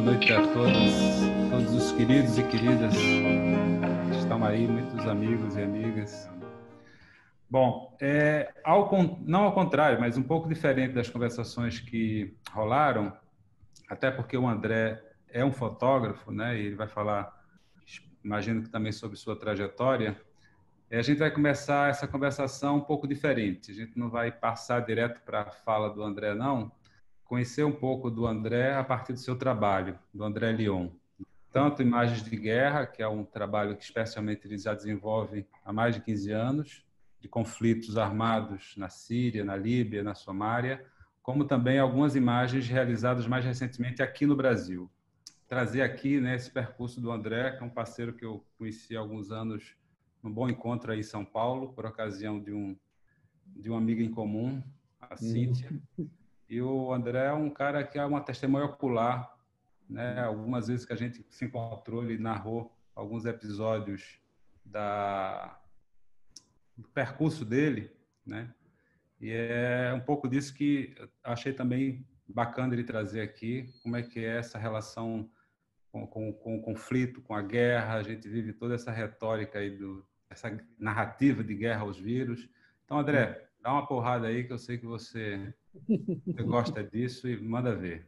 boa noite a todos, todos os queridos e queridas que estão aí, muitos amigos e amigas. Bom, é, ao, não ao contrário, mas um pouco diferente das conversações que rolaram, até porque o André é um fotógrafo, né? E ele vai falar, imagino que também sobre sua trajetória. É, a gente vai começar essa conversação um pouco diferente. A gente não vai passar direto para a fala do André, não, conhecer um pouco do André a partir do seu trabalho, do André Lyon. Tanto Imagens de Guerra, que é um trabalho que especialmente ele já desenvolve há mais de 15 anos, de conflitos armados na Síria, na Líbia, na Somália, como também algumas imagens realizadas mais recentemente aqui no Brasil. Trazer aqui né, esse percurso do André, que é um parceiro que eu conheci há alguns anos num bom encontro aí em São Paulo, por ocasião de um de uma amiga em comum, a uhum. Cíntia. Uhum. E o André é um cara que é uma testemunha ocular, né? Algumas vezes que a gente se encontrou, ele narrou alguns episódios da do percurso dele, né? E é um pouco disso que achei também bacana ele trazer aqui, como é que é essa relação com, com, com o conflito, com a guerra, a gente vive toda essa retórica aí, do, essa narrativa de guerra aos vírus. Então, André, dá uma porrada aí que eu sei que você você gosta disso e manda ver.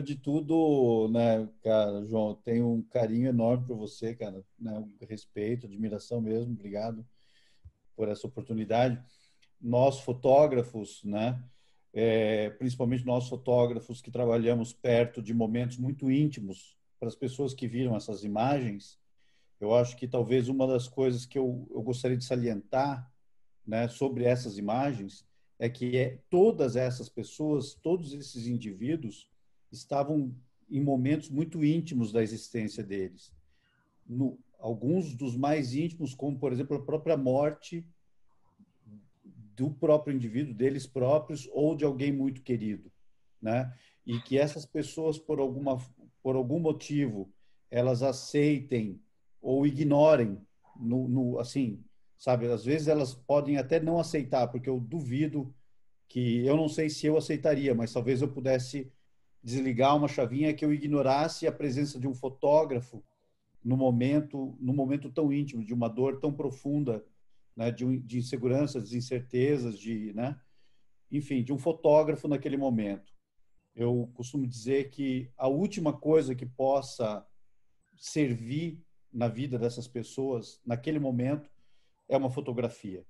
primeiro de tudo, né, cara, João, tenho um carinho enorme por você, cara, né, respeito, admiração mesmo, obrigado por essa oportunidade. Nós fotógrafos, né, é, principalmente nós fotógrafos que trabalhamos perto de momentos muito íntimos para as pessoas que viram essas imagens, eu acho que talvez uma das coisas que eu, eu gostaria de salientar, né, sobre essas imagens é que é, todas essas pessoas, todos esses indivíduos estavam em momentos muito íntimos da existência deles. No, alguns dos mais íntimos, como, por exemplo, a própria morte do próprio indivíduo, deles próprios ou de alguém muito querido, né? E que essas pessoas, por, alguma, por algum motivo, elas aceitem ou ignorem, no, no, assim, sabe? Às vezes elas podem até não aceitar, porque eu duvido que, eu não sei se eu aceitaria, mas talvez eu pudesse desligar uma chavinha é que eu ignorasse a presença de um fotógrafo no momento, no momento tão íntimo de uma dor tão profunda, né, de, de inseguranças, de incertezas, de, né, enfim, de um fotógrafo naquele momento. Eu costumo dizer que a última coisa que possa servir na vida dessas pessoas naquele momento é uma fotografia.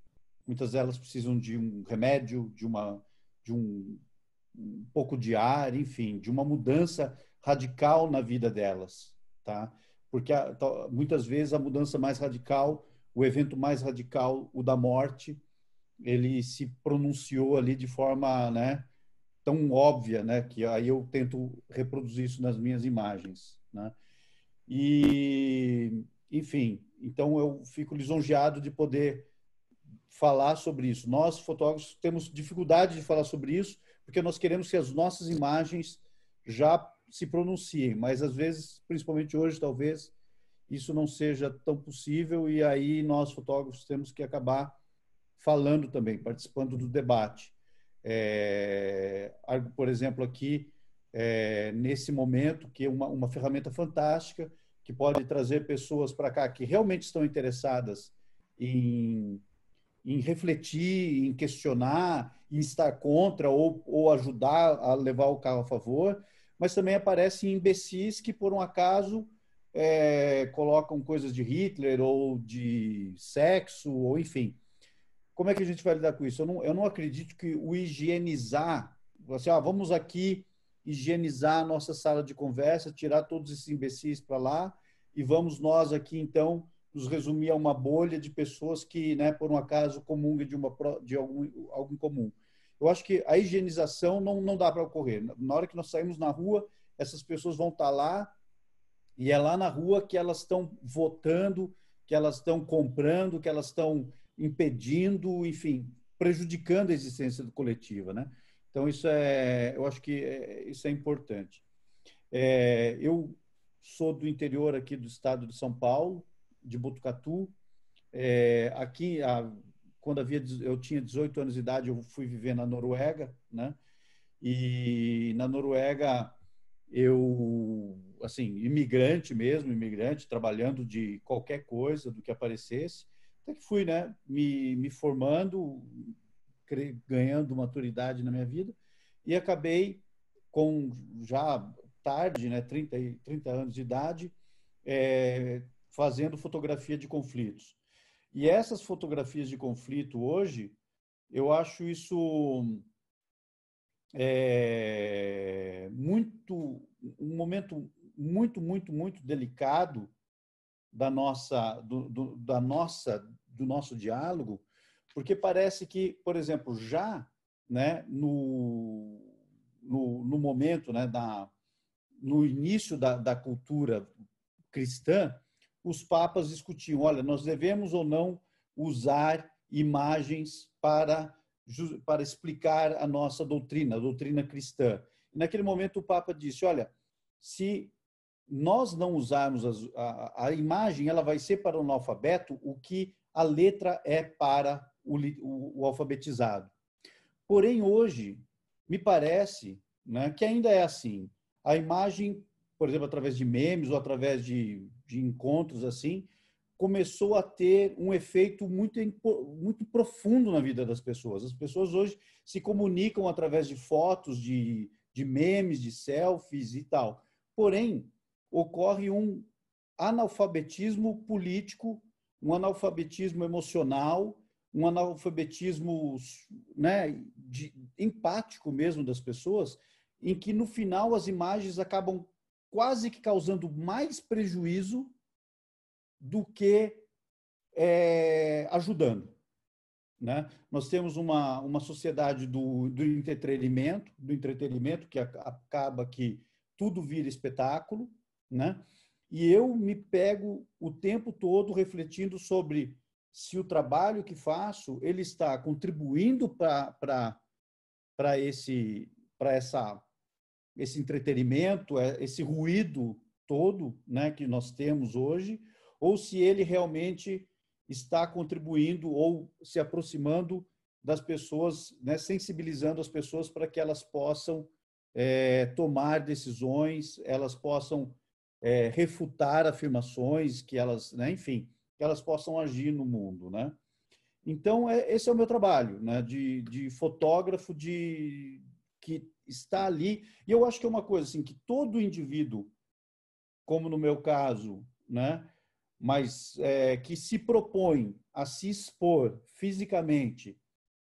Muitas delas precisam de um remédio, de uma de um um pouco de ar, enfim, de uma mudança radical na vida delas, tá? Porque a, muitas vezes a mudança mais radical, o evento mais radical, o da morte, ele se pronunciou ali de forma, né, tão óbvia, né, que aí eu tento reproduzir isso nas minhas imagens, né? E enfim, então eu fico lisonjeado de poder falar sobre isso. Nós fotógrafos temos dificuldade de falar sobre isso porque nós queremos que as nossas imagens já se pronunciem, mas às vezes, principalmente hoje, talvez isso não seja tão possível e aí nós fotógrafos temos que acabar falando também, participando do debate. É, por exemplo, aqui, é, nesse momento, que é uma, uma ferramenta fantástica, que pode trazer pessoas para cá que realmente estão interessadas em em refletir, em questionar, em estar contra ou, ou ajudar a levar o carro a favor, mas também aparecem imbecis que, por um acaso, é, colocam coisas de Hitler ou de sexo, ou enfim. Como é que a gente vai lidar com isso? Eu não, eu não acredito que o higienizar, assim, ah, vamos aqui higienizar a nossa sala de conversa, tirar todos esses imbecis para lá e vamos nós aqui, então, nos resumir a uma bolha de pessoas que, né, por um acaso, comungam de, uma, de algum, algo em comum. Eu acho que a higienização não, não dá para ocorrer. Na hora que nós saímos na rua, essas pessoas vão estar tá lá e é lá na rua que elas estão votando, que elas estão comprando, que elas estão impedindo, enfim, prejudicando a existência do coletivo, né? Então isso é, eu acho que é, isso é importante. É, eu sou do interior aqui do estado de São Paulo, de Botucatu. É, aqui, a, quando havia, eu tinha 18 anos de idade, eu fui viver na Noruega, né? E na Noruega eu, assim, imigrante mesmo, imigrante, trabalhando de qualquer coisa, do que aparecesse, até que fui, né? Me, me formando, ganhando maturidade na minha vida e acabei com já tarde, né, 30, 30 anos de idade, é, fazendo fotografia de conflitos. E essas fotografias de conflito hoje, eu acho isso é, muito um momento muito muito muito delicado da nossa do, do, da nossa do nosso diálogo, porque parece que, por exemplo, já né, no, no, no momento, né, da, no início da, da cultura cristã, os papas discutiam: olha, nós devemos ou não usar imagens para, para explicar a nossa doutrina, a doutrina cristã. E naquele momento o Papa disse: olha, se nós não usarmos a, a, imagem, ela vai ser para o analfabeto o que a letra é para o, o, o alfabetizado. Porém, hoje, me parece né, que ainda é assim. A imagem por exemplo, através de memes ou através de, de encontros assim, começou a ter um efeito muito, muito profundo na vida das pessoas. As pessoas hoje se comunicam através de fotos, de, de memes, de selfies e tal. Porém, ocorre um analfabetismo político, um analfabetismo emocional, um analfabetismo né, de, empático mesmo das pessoas, em que no final as imagens acabam quase que causando mais prejuízo do que é, ajudando. Né? Nós temos uma, uma sociedade do, do entretenimento, do entretenimento que acaba que tudo vira espetáculo, né? E eu me pego o tempo todo refletindo sobre se o trabalho que faço ele está contribuindo para para esse para essa esse entretenimento, é, esse ruído todo né, que nós temos hoje, ou se ele realmente está contribuindo ou se aproximando das pessoas, né, sensibilizando as pessoas para que elas possam é, tomar decisões, elas possam é, refutar afirmações, que elas, né, enfim, que elas possam agir no mundo, né? Então, é, esse é o meu trabalho, né, de, de fotógrafo de, que está ali. E eu acho que é uma coisa assim que todo indivíduo, como no meu caso, né, mas é, que se propõe a se expor fisicamente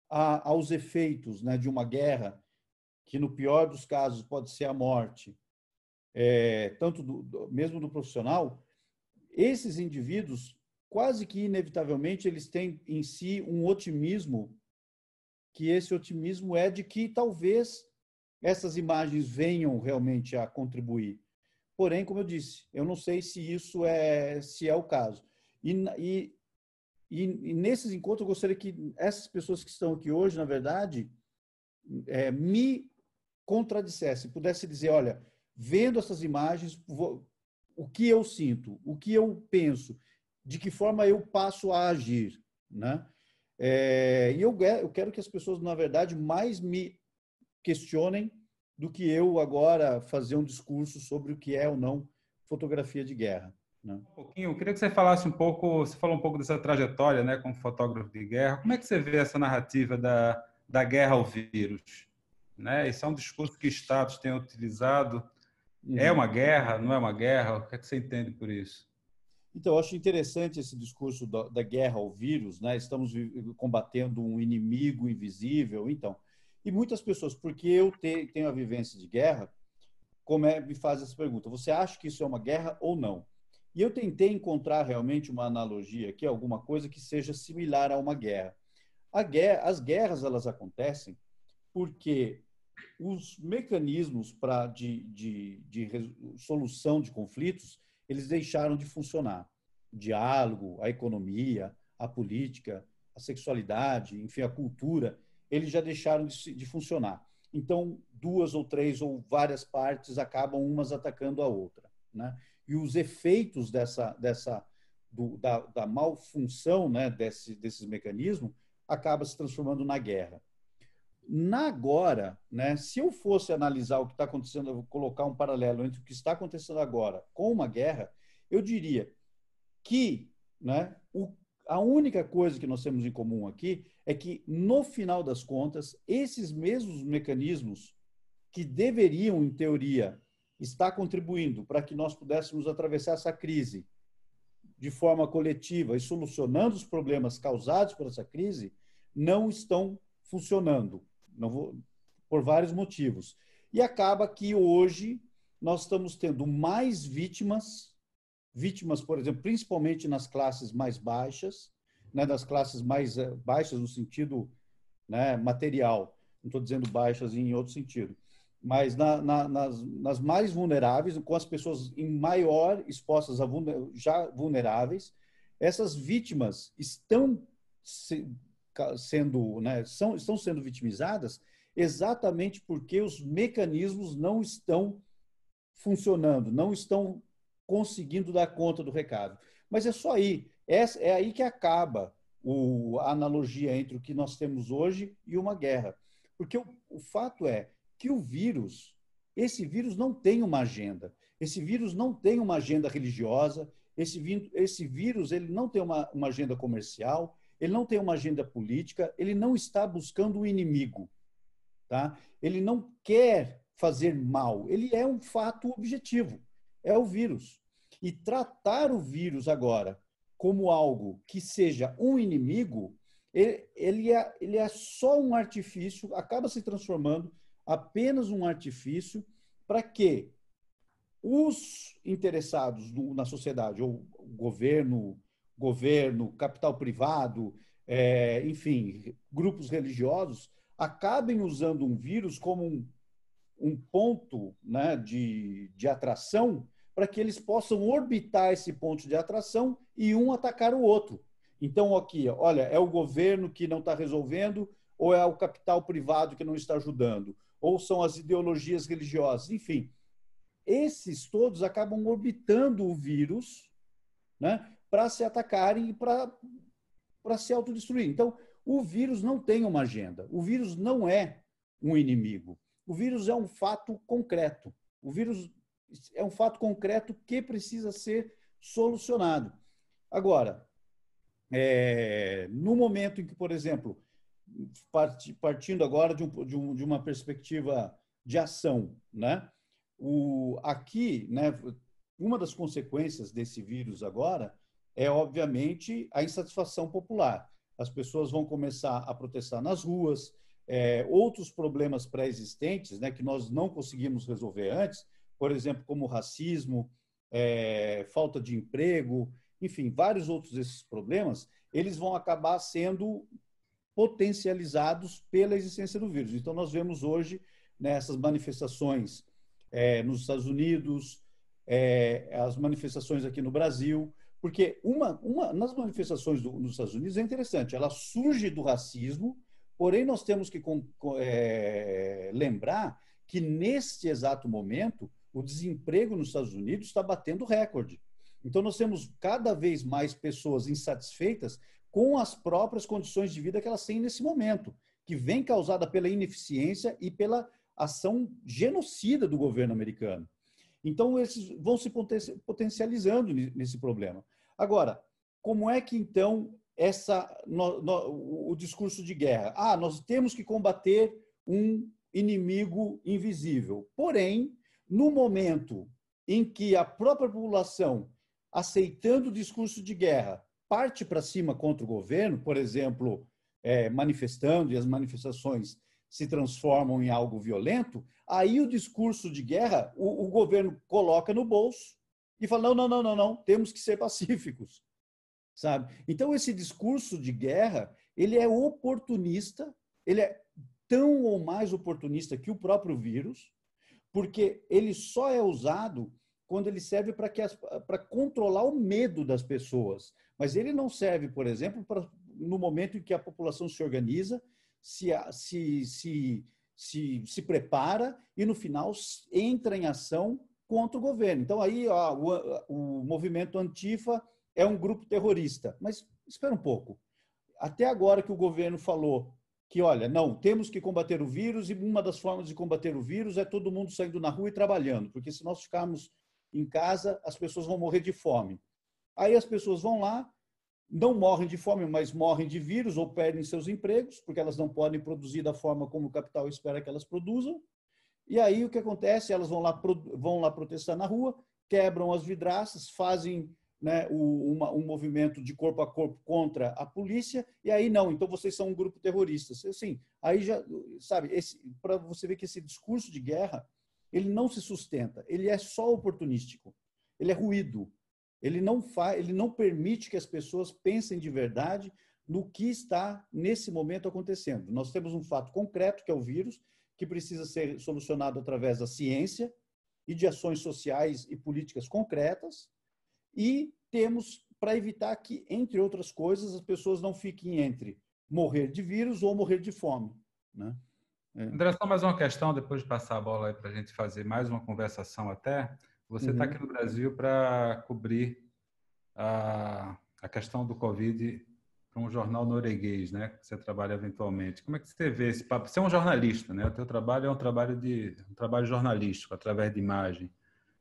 a, aos efeitos né, de uma guerra, que no pior dos casos pode ser a morte, é, tanto do, do, mesmo do profissional, esses indivíduos quase que inevitavelmente eles têm em si um otimismo que esse otimismo é de que talvez essas imagens venham realmente a contribuir. Porém, como eu disse, eu não sei se isso é se é o caso. E, e, e nesses encontros eu gostaria que essas pessoas que estão aqui hoje, na verdade, é, me contradissessem, pudesse dizer, olha, vendo essas imagens, vou, o que eu sinto, o que eu penso, de que forma eu passo a agir, né? É, e eu, eu quero que as pessoas, na verdade, mais me questionem do que eu agora fazer um discurso sobre o que é ou não fotografia de guerra. Né? Um pouquinho, eu queria que você falasse um pouco, você falou um pouco dessa trajetória, né, como fotógrafo de guerra. Como é que você vê essa narrativa da, da guerra ao vírus? Né? Isso é um discurso que Estados têm utilizado. É uhum. uma guerra? Não é uma guerra? O que, é que você entende por isso? Então, eu acho interessante esse discurso da, da guerra ao vírus, né? Estamos combatendo um inimigo invisível, então. E muitas pessoas, porque eu te, tenho a vivência de guerra, como é, me faz essa pergunta: você acha que isso é uma guerra ou não? E eu tentei encontrar realmente uma analogia aqui, alguma coisa que seja similar a uma guerra. A guerra as guerras elas acontecem porque os mecanismos para de, de, de solução de conflitos eles deixaram de funcionar. O diálogo, a economia, a política, a sexualidade, enfim, a cultura, eles já deixaram de, de funcionar. Então, duas ou três ou várias partes acabam umas atacando a outra. Né? E os efeitos dessa, dessa do, da, da malfunção né, desse, desses mecanismos acaba se transformando na guerra. Na agora, né, se eu fosse analisar o que está acontecendo, eu vou colocar um paralelo entre o que está acontecendo agora com uma guerra, eu diria que né, o, a única coisa que nós temos em comum aqui é que, no final das contas, esses mesmos mecanismos que deveriam, em teoria, estar contribuindo para que nós pudéssemos atravessar essa crise de forma coletiva e solucionando os problemas causados por essa crise, não estão funcionando não vou, por vários motivos. E acaba que hoje nós estamos tendo mais vítimas, vítimas, por exemplo, principalmente nas classes mais baixas, né, das classes mais eh, baixas no sentido né, material, não estou dizendo baixas em outro sentido, mas na, na, nas, nas, mais vulneráveis, com as pessoas em maior expostas a vulner, já vulneráveis, essas vítimas estão se, sendo, né, são, estão sendo vitimizadas exatamente porque os mecanismos não estão funcionando, não estão conseguindo dar conta do recado. Mas é só aí, é, é aí que acaba o, a analogia entre o que nós temos hoje e uma guerra. Porque o, o fato é que o vírus, esse vírus não tem uma agenda. Esse vírus não tem uma agenda religiosa, esse, esse vírus ele não tem uma, uma agenda comercial, ele não tem uma agenda política, ele não está buscando o um inimigo, tá? Ele não quer fazer mal, ele é um fato objetivo, é o vírus. E tratar o vírus agora como algo que seja um inimigo, ele, ele, é, ele é só um artifício, acaba se transformando apenas um artifício para que os interessados no, na sociedade, ou o governo, governo, capital privado, é, enfim, grupos religiosos, acabem usando um vírus como um, um ponto né, de, de atração para que eles possam orbitar esse ponto de atração e um atacar o outro. Então, aqui, olha, é o governo que não está resolvendo, ou é o capital privado que não está ajudando, ou são as ideologias religiosas, enfim. Esses todos acabam orbitando o vírus, né? para se atacarem e para se autodestruir. Então, o vírus não tem uma agenda. O vírus não é um inimigo. O vírus é um fato concreto. O vírus é um fato concreto que precisa ser solucionado. Agora, é, no momento em que, por exemplo, partindo agora de, um, de, um, de uma perspectiva de ação, né? O, aqui, né, uma das consequências desse vírus agora é, obviamente, a insatisfação popular. As pessoas vão começar a protestar nas ruas, é, outros problemas pré-existentes, né, que nós não conseguimos resolver antes, por exemplo, como racismo, é, falta de emprego, enfim, vários outros desses problemas, eles vão acabar sendo potencializados pela existência do vírus. Então, nós vemos hoje nessas né, manifestações é, nos Estados Unidos, é, as manifestações aqui no Brasil, porque uma, uma nas manifestações do, nos Estados Unidos é interessante, ela surge do racismo, porém nós temos que com, é, lembrar que neste exato momento o desemprego nos Estados Unidos está batendo recorde. Então nós temos cada vez mais pessoas insatisfeitas com as próprias condições de vida que elas têm nesse momento, que vem causada pela ineficiência e pela ação genocida do governo americano. Então, esses vão se potencializando nesse problema. Agora, como é que então essa no, no, o discurso de guerra? Ah, nós temos que combater um inimigo invisível. Porém, no momento em que a própria população, aceitando o discurso de guerra, parte para cima contra o governo, por exemplo, é, manifestando e as manifestações se transformam em algo violento, aí o discurso de guerra o, o governo coloca no bolso e fala: não, não, não, não, não, temos que ser pacíficos. Sabe? Então, esse discurso de guerra, ele é oportunista, ele é tão ou mais oportunista que o próprio vírus, porque ele só é usado quando ele serve para controlar o medo das pessoas. Mas ele não serve, por exemplo, pra, no momento em que a população se organiza se, se, se, se, se prepara e, no final, entra em ação contra o governo. Então, aí ó, o, o movimento Antifa é um grupo terrorista. Mas espera um pouco. Até agora que o governo falou que, olha, não, temos que combater o vírus e uma das formas de combater o vírus é todo mundo saindo na rua e trabalhando, porque se nós ficarmos em casa, as pessoas vão morrer de fome. Aí as pessoas vão lá, não morrem de fome, mas morrem de vírus ou perdem seus empregos, porque elas não podem produzir da forma como o capital espera que elas produzam. E aí o que acontece? Elas vão lá, vão lá protestar na rua, quebram as vidraças, fazem né, o, uma, um movimento de corpo a corpo contra a polícia, e aí não, então vocês são um grupo terrorista. Assim, aí já, sabe, para você ver que esse discurso de guerra, ele não se sustenta, ele é só oportunístico, ele é ruído, ele não, faz, ele não permite que as pessoas pensem de verdade no que está nesse momento acontecendo. Nós temos um fato concreto, que é o vírus, que precisa ser solucionado através da ciência e de ações sociais e políticas concretas, e temos para evitar que, entre outras coisas, as pessoas não fiquem entre morrer de vírus ou morrer de fome. Né? É. André, só mais uma questão, depois de passar a bola para a gente fazer mais uma conversação até. Você está uhum. aqui no Brasil para cobrir a, a questão do Covid para um jornal norueguês, né? Que você trabalha eventualmente. Como é que você vê esse papo? Você é um jornalista, né? O teu trabalho é um trabalho de um trabalho jornalístico através de imagem.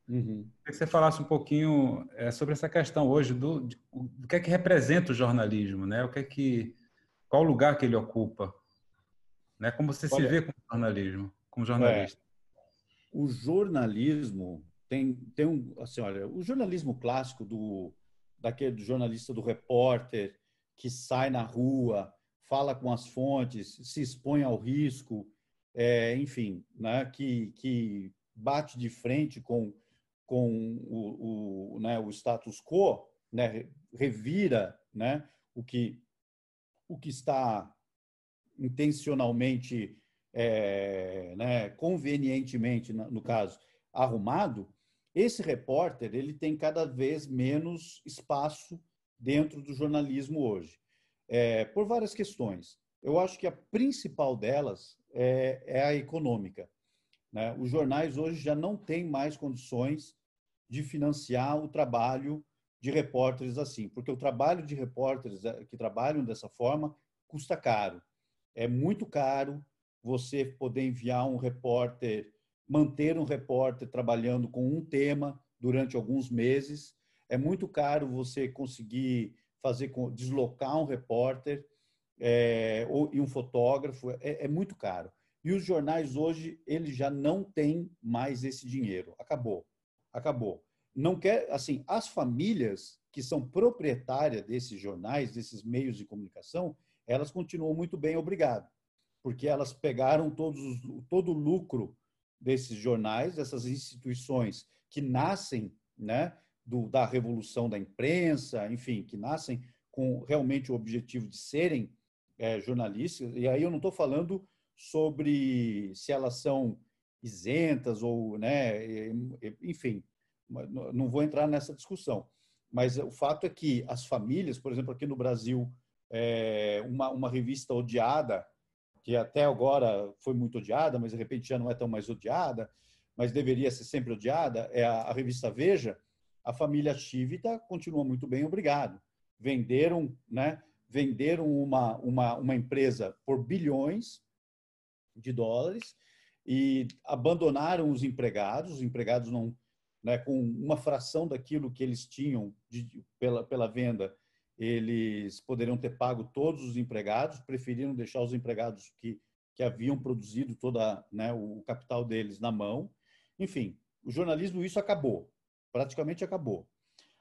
Uhum. Queria que você falasse um pouquinho é, sobre essa questão hoje do, de, do que é que representa o jornalismo, né? O que é que qual lugar que ele ocupa, né? Como você Olha, se vê como jornalismo, como jornalista? É, o jornalismo tem, tem um, assim, olha, o jornalismo clássico do, daquele do jornalista, do repórter, que sai na rua, fala com as fontes, se expõe ao risco, é, enfim, né, que, que bate de frente com, com o, o, né, o status quo, né, revira né, o, que, o que está intencionalmente, é, né, convenientemente, no caso, arrumado, esse repórter ele tem cada vez menos espaço dentro do jornalismo hoje, é, por várias questões. Eu acho que a principal delas é, é a econômica. Né? Os jornais hoje já não têm mais condições de financiar o trabalho de repórteres assim, porque o trabalho de repórteres é, que trabalham dessa forma custa caro. É muito caro você poder enviar um repórter manter um repórter trabalhando com um tema durante alguns meses. É muito caro você conseguir fazer com deslocar um repórter é, ou, e um fotógrafo. É, é muito caro. E os jornais hoje eles já não têm mais esse dinheiro. Acabou, acabou. Não quer assim as famílias que são proprietárias desses jornais, desses meios de comunicação, elas continuam muito bem, obrigado, porque elas pegaram todos todo o lucro desses jornais, dessas instituições que nascem né, do, da revolução da imprensa, enfim, que nascem com realmente o objetivo de serem é, jornalistas. E aí eu não estou falando sobre se elas são isentas ou, né, enfim, não vou entrar nessa discussão. Mas o fato é que as famílias, por exemplo, aqui no Brasil, é uma, uma revista odiada que até agora foi muito odiada, mas de repente já não é tão mais odiada, mas deveria ser sempre odiada, é a, a revista Veja, a família Chivita continua muito bem, obrigado. Venderam, né, venderam uma, uma, uma empresa por bilhões de dólares e abandonaram os empregados, os empregados não, né, com uma fração daquilo que eles tinham de, pela, pela venda, eles poderiam ter pago todos os empregados, preferiram deixar os empregados que, que haviam produzido toda né, o capital deles na mão. Enfim, o jornalismo, isso acabou, praticamente acabou.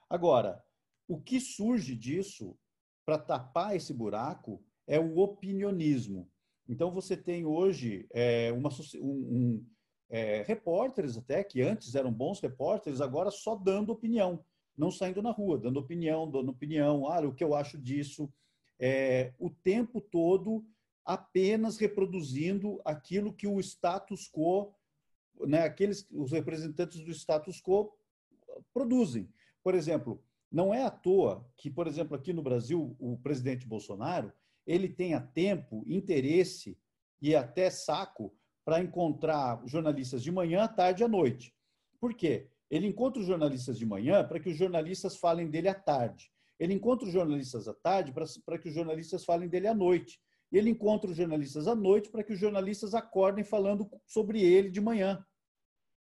Agora, o que surge disso para tapar esse buraco é o opinionismo. Então, você tem hoje é, uma, um, um é, repórteres até, que antes eram bons repórteres, agora só dando opinião não saindo na rua, dando opinião, dando opinião, ah, o que eu acho disso, é, o tempo todo apenas reproduzindo aquilo que o status quo, né, aqueles os representantes do status quo produzem. Por exemplo, não é à toa que, por exemplo, aqui no Brasil, o presidente Bolsonaro, ele tenha tempo, interesse e até saco para encontrar jornalistas de manhã, à tarde e à noite. Por quê? Ele encontra os jornalistas de manhã para que os jornalistas falem dele à tarde. Ele encontra os jornalistas à tarde para que os jornalistas falem dele à noite. E ele encontra os jornalistas à noite para que os jornalistas acordem falando sobre ele de manhã,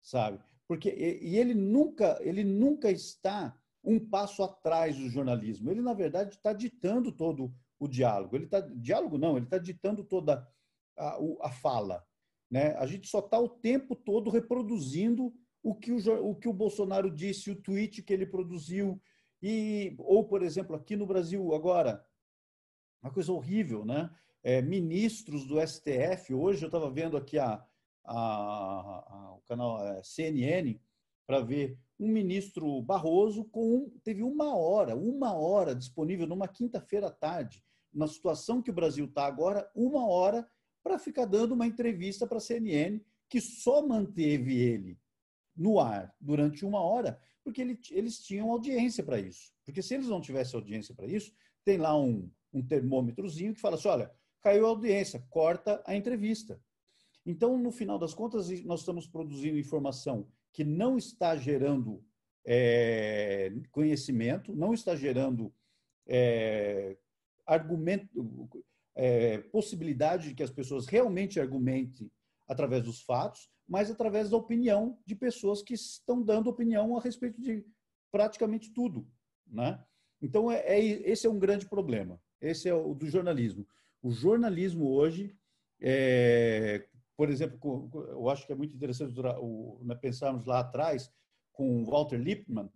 sabe? Porque e ele nunca, ele nunca está um passo atrás do jornalismo. Ele na verdade está ditando todo o diálogo. Ele está diálogo não, ele está ditando toda a, a fala, né? A gente só está o tempo todo reproduzindo o que o, o que o Bolsonaro disse, o tweet que ele produziu, e ou, por exemplo, aqui no Brasil agora, uma coisa horrível, né? É, ministros do STF, hoje eu estava vendo aqui a, a, a, o canal é, CNN para ver um ministro Barroso com teve uma hora, uma hora disponível numa quinta-feira à tarde, na situação que o Brasil está agora, uma hora para ficar dando uma entrevista para a CNN que só manteve ele no ar durante uma hora, porque ele, eles tinham audiência para isso. Porque se eles não tivessem audiência para isso, tem lá um, um termômetrozinho que fala assim: olha, caiu a audiência, corta a entrevista. Então, no final das contas, nós estamos produzindo informação que não está gerando é, conhecimento, não está gerando é, argumento, é, possibilidade de que as pessoas realmente argumentem através dos fatos, mas através da opinião de pessoas que estão dando opinião a respeito de praticamente tudo. Né? Então, é, é, esse é um grande problema. Esse é o do jornalismo. O jornalismo hoje, é, por exemplo, eu acho que é muito interessante o, o, né, pensarmos lá atrás com Walter Lippmann,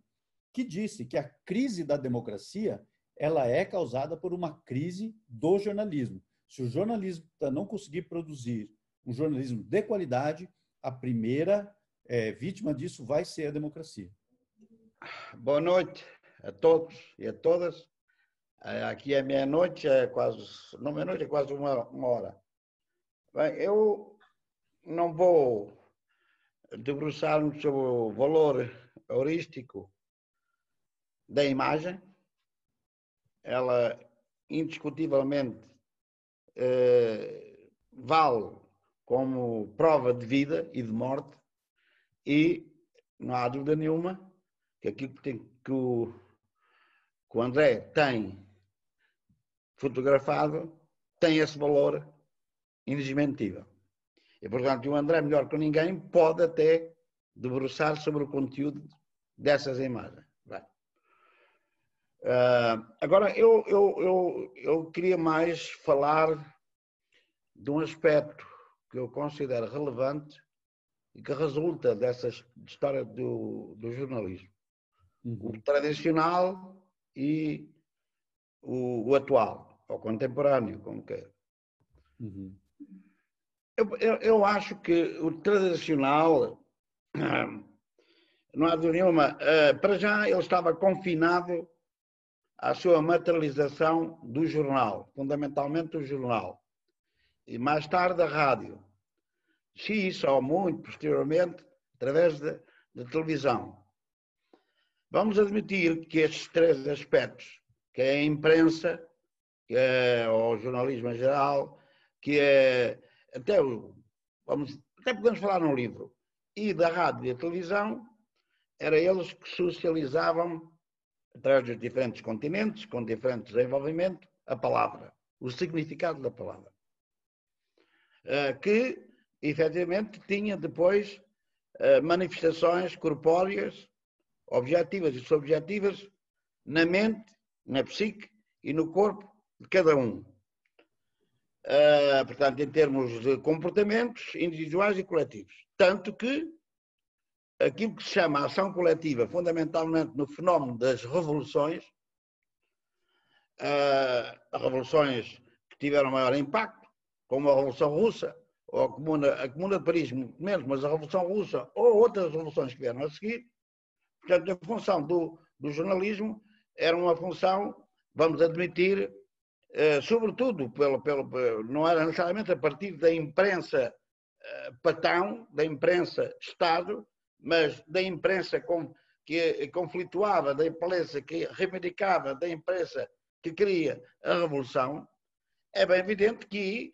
que disse que a crise da democracia ela é causada por uma crise do jornalismo. Se o jornalista não conseguir produzir um jornalismo de qualidade, a primeira é, vítima disso vai ser a democracia. Boa noite a todos e a todas. É, aqui é meia-noite, é quase. Não, meia-noite é quase uma, uma hora. Bem, eu não vou debruçar-me sobre o valor heurístico da imagem. Ela, indiscutivelmente, eh, vale como prova de vida e de morte, e não há dúvida nenhuma que aquilo que, tem, que, o, que o André tem fotografado tem esse valor indesmentível. E, portanto, o André, melhor que ninguém, pode até debruçar sobre o conteúdo dessas imagens. Uh, agora, eu, eu, eu, eu queria mais falar de um aspecto que eu considero relevante e que resulta dessa história do, do jornalismo. Uhum. O tradicional e o, o, atual, ou contemporâneo, como quer. Uhum. Eu, eu, eu, acho que o tradicional, não há dúvida nenhuma, eh, para já ele estava confinado à sua materialização do jornal, fundamentalmente o jornal e mais tarde a rádio. isso só muito posteriormente através da televisão. Vamos admitir que estes três aspectos, que é a imprensa, que é o jornalismo em geral, que é até o, vamos, até podemos falar num livro, e da rádio e da televisão, eram eles que socializavam através dos diferentes continentes, com diferente desenvolvimento, a palavra, o significado da palavra. Eh, que efetivamente tinha depois eh, manifestações corpóreas, objetivas e subjetivas, na mente, na psique e no corpo de cada um. Eh, portanto, em termos de comportamentos individuais e coletivos. Tanto que aquilo que se chama ação coletiva, fundamentalmente no fenómeno das revoluções, revoluções que tiveram maior impacto, como a Revolução Russa, ou a Comuna, a Comuna de Paris, muito menos, mas a Revolução Russa ou outras revoluções que vieram a seguir. Portanto, a função do, do jornalismo era uma função, vamos admitir, eh, sobretudo, pelo, pelo, não era necessariamente a partir da imprensa eh, patão, da imprensa Estado, mas da imprensa com, que conflituava, da imprensa que reivindicava, da imprensa que queria a revolução, é bem evidente que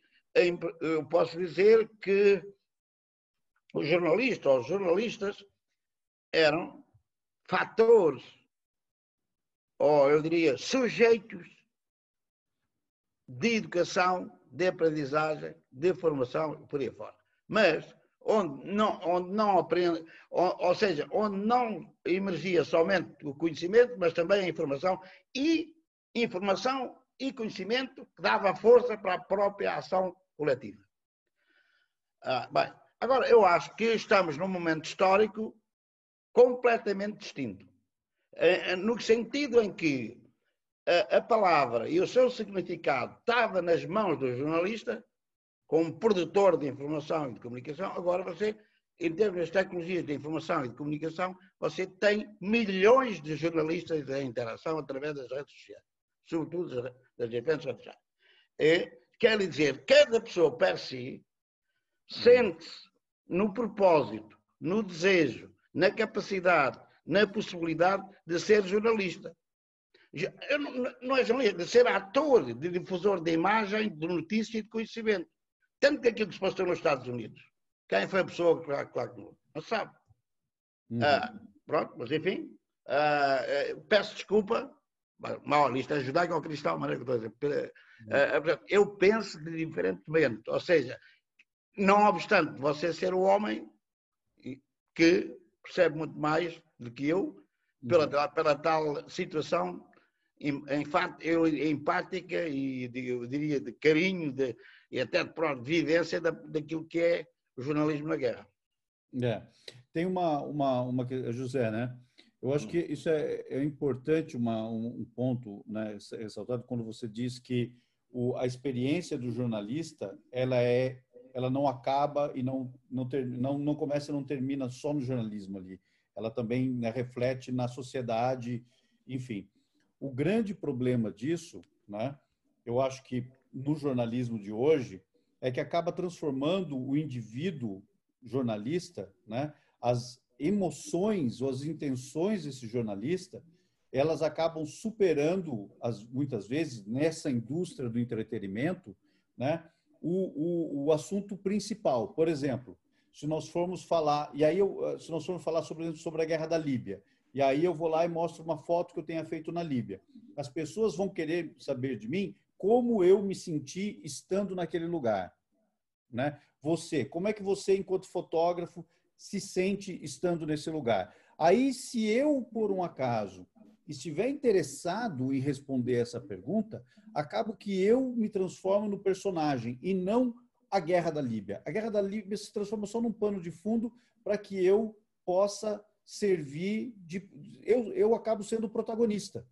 eu posso dizer que os jornalistas, os jornalistas eram fatores, ou eu diria sujeitos de educação, de aprendizagem, de formação, por aí fora. Mas onde não, onde não aprende, ou, ou seja, onde não emergia somente o conhecimento, mas também a informação e informação e conhecimento que dava força para a própria ação coletiva. Ah, bem, agora eu acho que estamos num momento histórico completamente distinto. Eh, eh, no sentido em que a, eh, a palavra e o seu significado estava nas mãos do jornalista, como produtor de informação e de comunicação, agora você, em termos das tecnologias de informação e de comunicação, você tem milhões de jornalistas em interação através das redes sociais, sobretudo das, diferentes redes sociais. E, Quer dizer, cada pessoa per si sente-se no propósito, no desejo, na capacidade, na possibilidade de ser jornalista. Não, não é jornalista, de ser ator, de difusor de imagem, de notícia e de conhecimento. Tanto que aquilo que se passou nos Estados Unidos. Quem foi a pessoa que claro, não sabe. Uhum. Ah, pronto, mas enfim, ah, eh, peço desculpa, mal, isto é judaico ou cristão, mas é estou a dizer eh, eh, eu penso diferentemente, ou seja, não obstante você ser o homem que percebe muito mais do que eu pela, uhum. pela tal situação empática e, eu diria, de carinho de, e até de providência da, daquilo que é o jornalismo na guerra. É. Tem uma, uma, uma... José, né? Eu acho que hum. isso é, é importante, uma, um, ponto né, ressaltado, quando você diz que o, a experiência do jornalista ela é ela não acaba e não não, ter, não não começa e não termina só no jornalismo ali ela também né, reflete na sociedade enfim o grande problema disso né eu acho que no jornalismo de hoje é que acaba transformando o indivíduo jornalista né as emoções ou as intenções desse jornalista elas acabam superando, as, muitas vezes, nessa indústria do entretenimento, né, o, o, o assunto principal. Por exemplo, se nós formos falar, e aí eu, eh, se nós formos falar, sobre, sobre a guerra da Líbia, e aí eu vou lá e mostro uma foto que eu tenha feito na Líbia. As pessoas vão querer saber de mim como eu me senti estando naquele lugar. Né? Você, como é que você, enquanto fotógrafo, se sente estando nesse lugar? Aí, se eu, por um acaso, estiver interessado em responder essa pergunta, acabo que eu me transformo no personagem e não a guerra da Líbia. A guerra da Líbia se transforma só num pano de fundo para que eu possa servir de eu, eu acabo sendo o protagonista.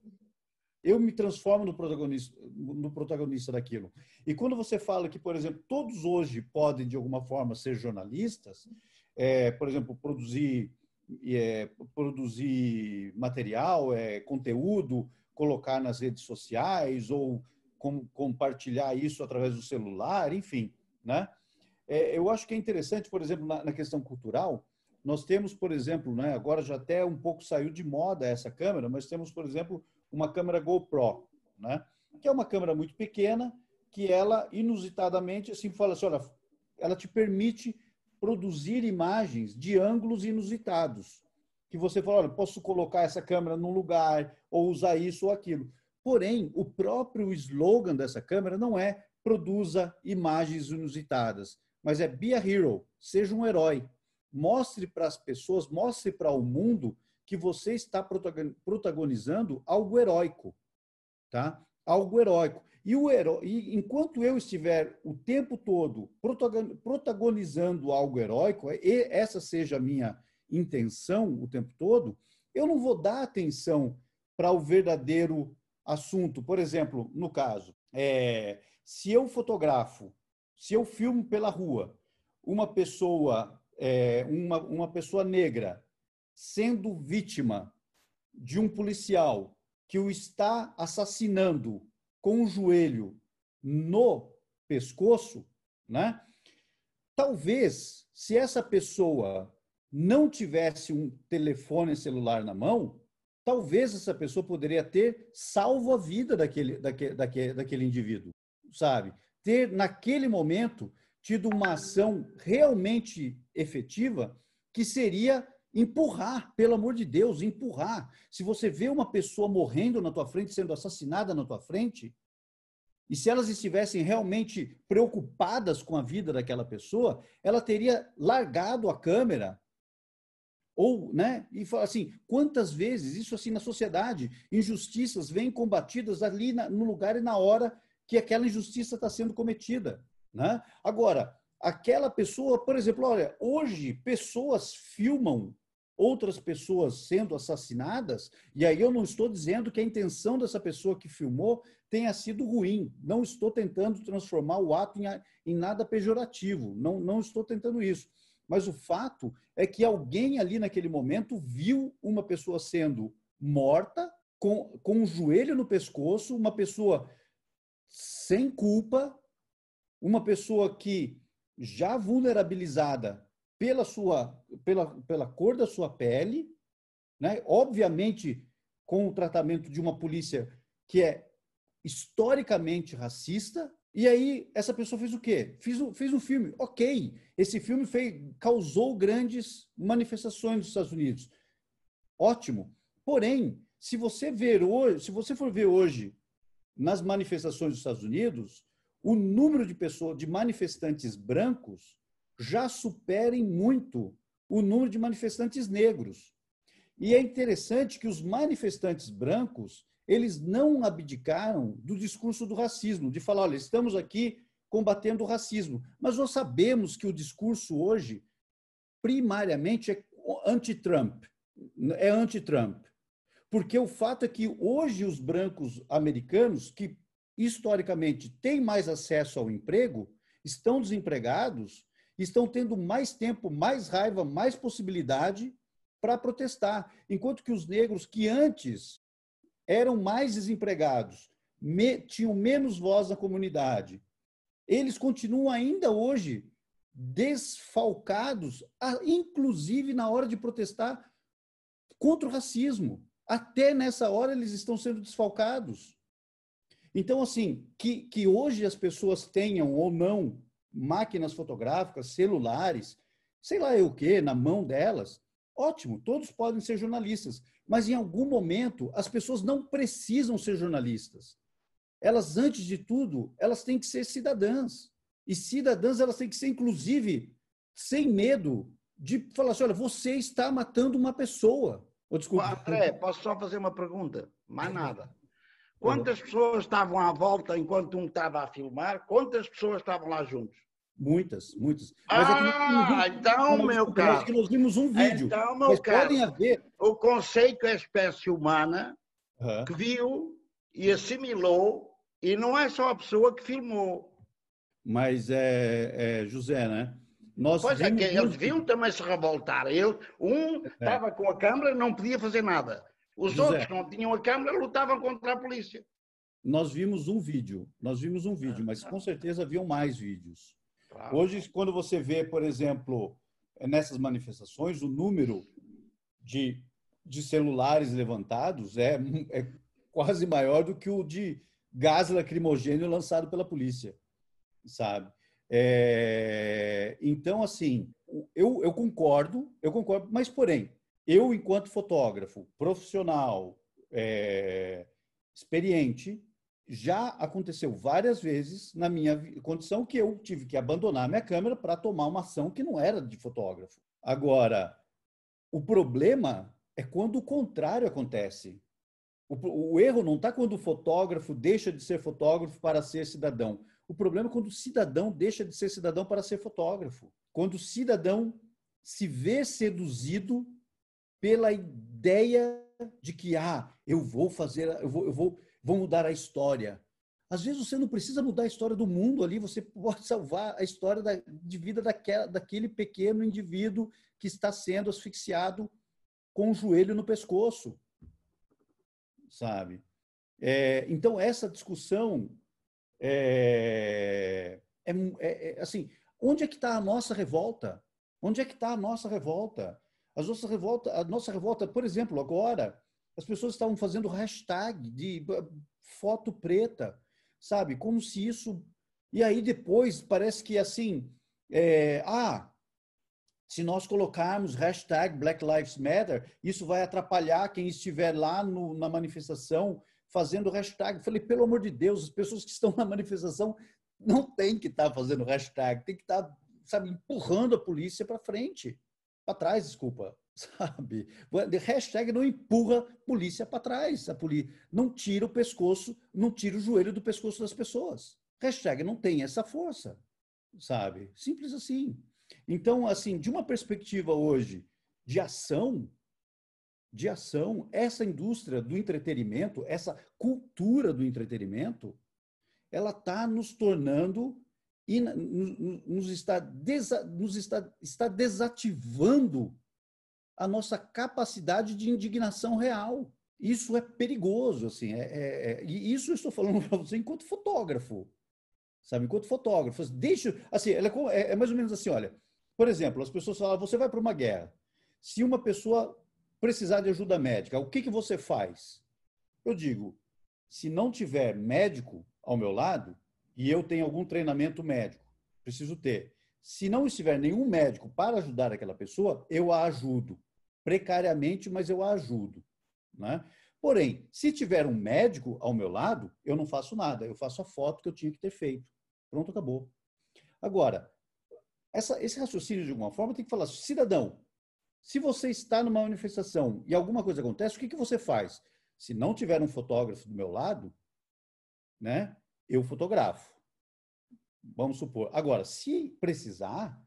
Eu me transformo no protagonista, no protagonista daquilo. E quando você fala que, por exemplo, todos hoje podem de alguma forma ser jornalistas, é, por exemplo, produzir é, produzir material, é, conteúdo, colocar nas redes sociais ou com, compartilhar isso através do celular, enfim, né? É, eu acho que é interessante, por exemplo, na, na questão cultural, nós temos, por exemplo, né, agora já até um pouco saiu de moda essa câmera, mas temos, por exemplo, uma câmera GoPro, né? Que é uma câmera muito pequena, que ela inusitadamente assim fala assim, olha, ela te permite produzir imagens de ângulos inusitados. Que você fala, olha, posso colocar essa câmera num lugar, ou usar isso ou aquilo. Porém, o próprio slogan dessa câmera não é produza imagens inusitadas, mas é be a hero, seja um herói. Mostre para as pessoas, mostre para o mundo que você está protagonizando algo heróico, tá? Algo heróico. E, o herói, e enquanto eu estiver o tempo todo protagonizando algo heróico, é, e essa seja a minha intenção o tempo todo, eu não vou dar atenção para o verdadeiro assunto. Por exemplo, no caso, é, se eu fotografo, se eu filmo pela rua uma pessoa, é, uma, uma pessoa negra sendo vítima de um policial que o está assassinando com o joelho no pescoço, né? Talvez, se essa pessoa não tivesse um telefone celular na mão, talvez essa pessoa poderia ter salvo a vida daquele, daquele, daquele, daquele indivíduo, sabe? Ter, naquele momento, tido uma ação realmente efetiva que seria Empurrar, pelo amor de Deus, empurrar. Se você vê uma pessoa morrendo na tua frente, sendo assassinada na tua frente, e se elas estivessem realmente preocupadas com a vida daquela pessoa, ela teria largado a câmera. Ou, né? E fala assim, quantas vezes isso assim na sociedade, injustiças vêm combatidas ali na, no lugar e na hora que aquela injustiça está sendo cometida, né? Agora, aquela pessoa, por exemplo, olha, hoje pessoas filmam outras pessoas sendo assassinadas, e aí eu não estou dizendo que a intenção dessa pessoa que filmou tenha sido ruim. Não estou tentando transformar o ato em, em nada pejorativo. Não, não estou tentando isso. Mas o fato é que alguém ali naquele momento viu uma pessoa sendo morta, com, com um joelho no pescoço, uma pessoa sem culpa, uma pessoa que já vulnerabilizada pela sua pela, pela cor da sua pele, né? Obviamente com o tratamento de uma polícia que é historicamente racista. E aí essa pessoa fez o quê? Fez, fez um filme. OK, esse filme fez, causou grandes manifestações nos Estados Unidos. Ótimo. Porém, se você ver hoje, se você for ver hoje nas manifestações dos Estados Unidos, o número de pessoas, de manifestantes brancos já superem muito o número de manifestantes negros. E é interessante que os manifestantes brancos, eles não abdicaram do discurso do racismo, de falar, olha, estamos aqui combatendo o racismo. Mas nós sabemos que o discurso hoje, primariamente, é anti-Trump. É anti-Trump. Porque o fato é que hoje os brancos americanos, que historicamente têm mais acesso ao emprego, estão desempregados estão tendo mais tempo, mais raiva, mais possibilidade para protestar. Enquanto que os negros, que antes eram mais desempregados, me, tinham menos voz na comunidade, eles continuam ainda hoje desfalcados, inclusive na hora de protestar contra o racismo. Até nessa hora eles estão sendo desfalcados. Então, assim, que, que hoje as pessoas tenham ou não máquinas fotográficas, celulares, sei lá eu o que, na mão delas, ótimo, todos podem ser jornalistas. Mas em algum momento as pessoas não precisam ser jornalistas. Elas, antes de tudo, elas têm que ser cidadãs. E cidadãs elas têm que ser, inclusive, sem medo de falar assim: olha, você está matando uma pessoa. Ou, desculpa. André, posso só fazer uma pergunta? Mais nada. Quantas pessoas estavam à volta enquanto um estava a filmar? Quantas pessoas estavam lá juntos? Muitas, muitas. Mas ah, é que... então, nós, meu caro. que nós vimos um vídeo. Então, meu caro, podem haver. O conceito é espécie humana uhum. que viu e assimilou, e não é só a pessoa que filmou. Mas é, é José, né? Nós pois é, que eles deviam também se revoltar. Eu, um é. estava é. com a câmera e não podia fazer nada. Os José, outros que não tinham a Câmara lutavam contra a polícia. Nós vimos um vídeo, nós vimos um vídeo, mas com certeza haviam mais vídeos. Claro. Hoje, quando você vê, por exemplo, nessas manifestações, o número de, de celulares levantados é, é quase maior do que o de gás lacrimogênio lançado pela polícia, sabe? É, então, assim, eu, eu concordo, eu concordo, mas porém, eu, enquanto fotógrafo profissional, é, experiente, já aconteceu várias vezes na minha condição que eu tive que abandonar minha câmera para tomar uma ação que não era de fotógrafo. Agora, o problema é quando o contrário acontece. O, o erro não está quando o fotógrafo deixa de ser fotógrafo para ser cidadão. O problema é quando o cidadão deixa de ser cidadão para ser fotógrafo. Quando o cidadão se vê seduzido pela ideia de que, ah, eu vou fazer, eu vou, eu vou, vou mudar a história. Às vezes você não precisa mudar a história do mundo ali, você pode salvar a história da, de vida daquela, daquele pequeno indivíduo que está sendo asfixiado com o joelho no pescoço, sabe? É, então essa discussão é, é, é, é assim, onde é que está a nossa revolta? Onde é que está a nossa revolta? As nossas revolta, a nossa revolta, por exemplo, agora, as pessoas estavam fazendo hashtag de ah, foto preta, sabe? Como se isso. E aí depois parece que assim. É... Ah, se nós colocarmos hashtag Black Lives Matter, isso vai atrapalhar quem estiver lá no, na manifestação fazendo hashtag. Falei, pelo amor de Deus, as pessoas que estão na manifestação não têm que estar tá fazendo hashtag, tem que estar, tá, sabe, empurrando a polícia para frente para trás, desculpa, sabe? De hashtag não empurra polícia para trás, a polícia não tira o pescoço, não tira o joelho do pescoço das pessoas. Hashtag não tem essa força, sabe? Simples assim. Então, assim, de uma perspectiva hoje de ação, de ação, essa indústria do entretenimento, essa cultura do entretenimento, ela está nos tornando e nos está, desa, nos está, está desativando a nossa capacidade de indignação real. Isso é perigoso, assim, é, é, é e isso eu estou falando para você enquanto fotógrafo, sabe? Enquanto fotógrafo, deixa, assim, é, é, é, mais ou menos assim, olha, por exemplo, as pessoas falam, ah, você vai para uma guerra, se uma pessoa precisar de ajuda médica, o que, que você faz? Eu digo, se não tiver médico ao meu lado, e eu tenho algum treinamento médico, preciso ter. Se não estiver nenhum médico para ajudar aquela pessoa, eu a ajudo. Precariamente, mas eu a ajudo. Né? Porém, se tiver um médico ao meu lado, eu não faço nada, eu faço a foto que eu tinha que ter feito. Pronto, acabou. Agora, essa, esse raciocínio, de alguma forma, tem que falar: assim, cidadão, se você está numa manifestação e alguma coisa acontece, o que, que você faz? Se não tiver um fotógrafo do meu lado, né? eu fotografo. Vamos supor. Agora, se precisar,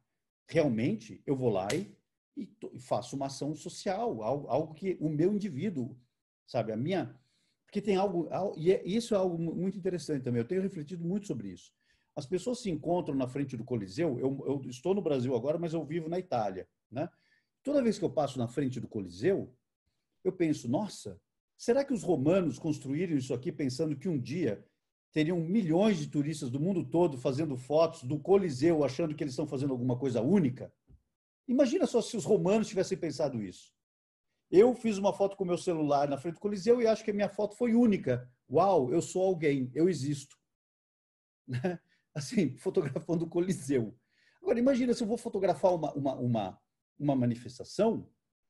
realmente eu vou lá e, e faço uma ação social, algo, algo, que o meu indivíduo, sabe, a minha. Porque tem algo. E é, isso é algo muito interessante também. Eu tenho refletido muito sobre isso. As pessoas se encontram na frente do Coliseu. Eu, eu estou no Brasil agora, mas eu vivo na Itália. Né? Toda vez que eu passo na frente do Coliseu, eu penso, nossa, será que os romanos construíram isso aqui pensando que um dia teriam milhões de turistas do mundo todo fazendo fotos do Coliseu, achando que eles estão fazendo alguma coisa única. Imagina só se os romanos tivessem pensado isso. Eu fiz uma foto com meu celular na frente do Coliseu e acho que a minha foto foi única. Uau, eu sou alguém, eu existo. Né? Assim, fotografando o Coliseu. Agora, imagina se eu vou fotografar uma, uma, uma, uma manifestação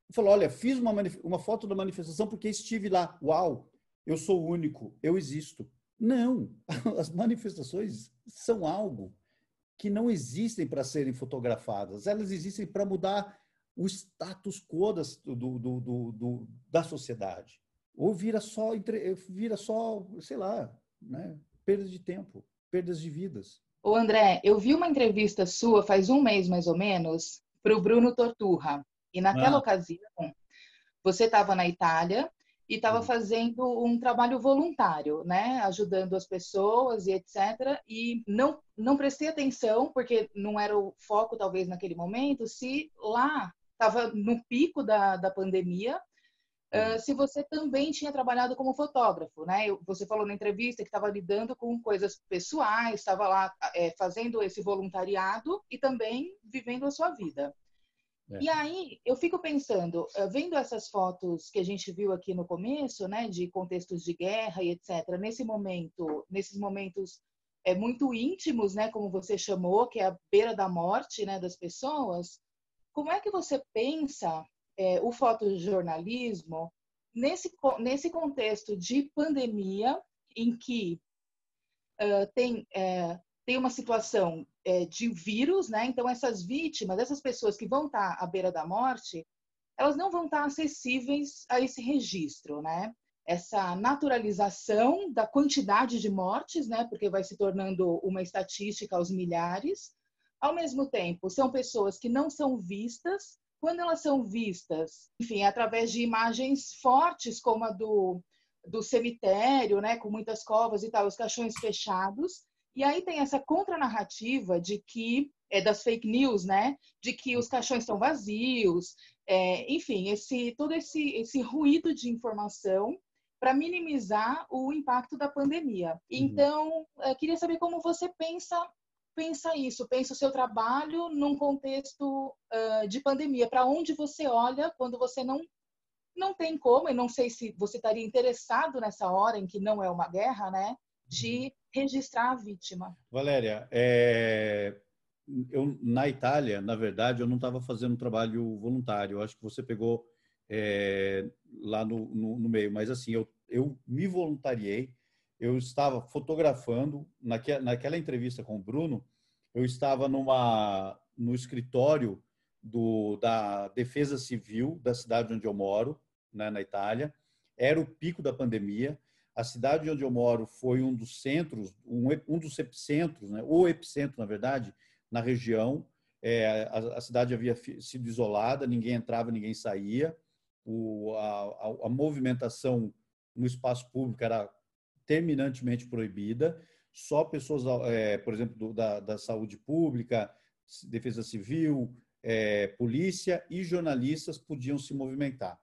e falar: olha, fiz uma, uma foto da manifestação porque estive lá. Uau, eu sou único, eu existo. Não, as manifestações são algo que não existem para serem fotografadas, elas existem para mudar o status quo das, do, do, do, da sociedade. Ou vira só, vira só sei lá, né? perda de tempo, perdas de vidas. Ô André, eu vi uma entrevista sua faz um mês mais ou menos para o Bruno Torturra. E naquela ah. ocasião, você estava na Itália e estava uhum. fazendo um trabalho voluntário, né, ajudando as pessoas e etc. E não não prestei atenção porque não era o foco talvez naquele momento. Se lá estava no pico da, da pandemia, uh, se você também tinha trabalhado como fotógrafo, né? Você falou na entrevista que estava lidando com coisas pessoais, estava lá é, fazendo esse voluntariado e também vivendo a sua vida. É. E aí eu fico pensando, eh, vendo essas fotos que a gente viu aqui no começo, né, de contextos de guerra e etc. Nesse momento, nesses momentos é muito íntimos, né, como você chamou, que é a beira da morte, né, das pessoas. Como é que você pensa é, o fotojornalismo nesse nesse contexto de pandemia em que uh, tem uh, tem uma situação é, de vírus, né? Então essas vítimas, essas pessoas que vão estar à beira da morte, elas não vão estar acessíveis a esse registro, né? Essa naturalização da quantidade de mortes, né? Porque vai se tornando uma estatística aos milhares. Ao mesmo tempo, são pessoas que não são vistas. Quando elas são vistas, enfim, é através de imagens fortes como a do do cemitério, né, com muitas covas e tal, os caixões fechados, e aí tem essa contranarrativa de que é, das fake news, né? De que os caixões estão vazios, é, enfim, esse todo esse esse ruído de informação para minimizar o impacto da pandemia. Uhum. Então, eu é, queria saber como você pensa pensa isso, pensa o seu trabalho num contexto uh, de pandemia, para onde você olha quando você não não tem como, e não sei se você estaria interessado nessa hora em que não é uma guerra, né? de uhum. registrar a vítima. Valéria, é... eu, na Itália, na verdade, eu não estava fazendo trabalho voluntário. Eu acho que você pegou é... lá no, no, no, meio. Mas assim, eu, eu me voluntariei. Eu estava fotografando. naquela entrevista com o Bruno, eu estava numa, no escritório do, da Defesa Civil da cidade onde eu moro, né, na Itália. Era o pico da pandemia a cidade onde eu moro foi um dos centros, um, um dos epicentros, né? o epicentro, na verdade, na região. É, a, a, cidade havia sido isolada, ninguém entrava, ninguém saía. O, a, a, a movimentação no espaço público era terminantemente proibida. Só pessoas, é, por exemplo, do, da, da saúde pública, defesa civil, é, polícia e jornalistas podiam se movimentar.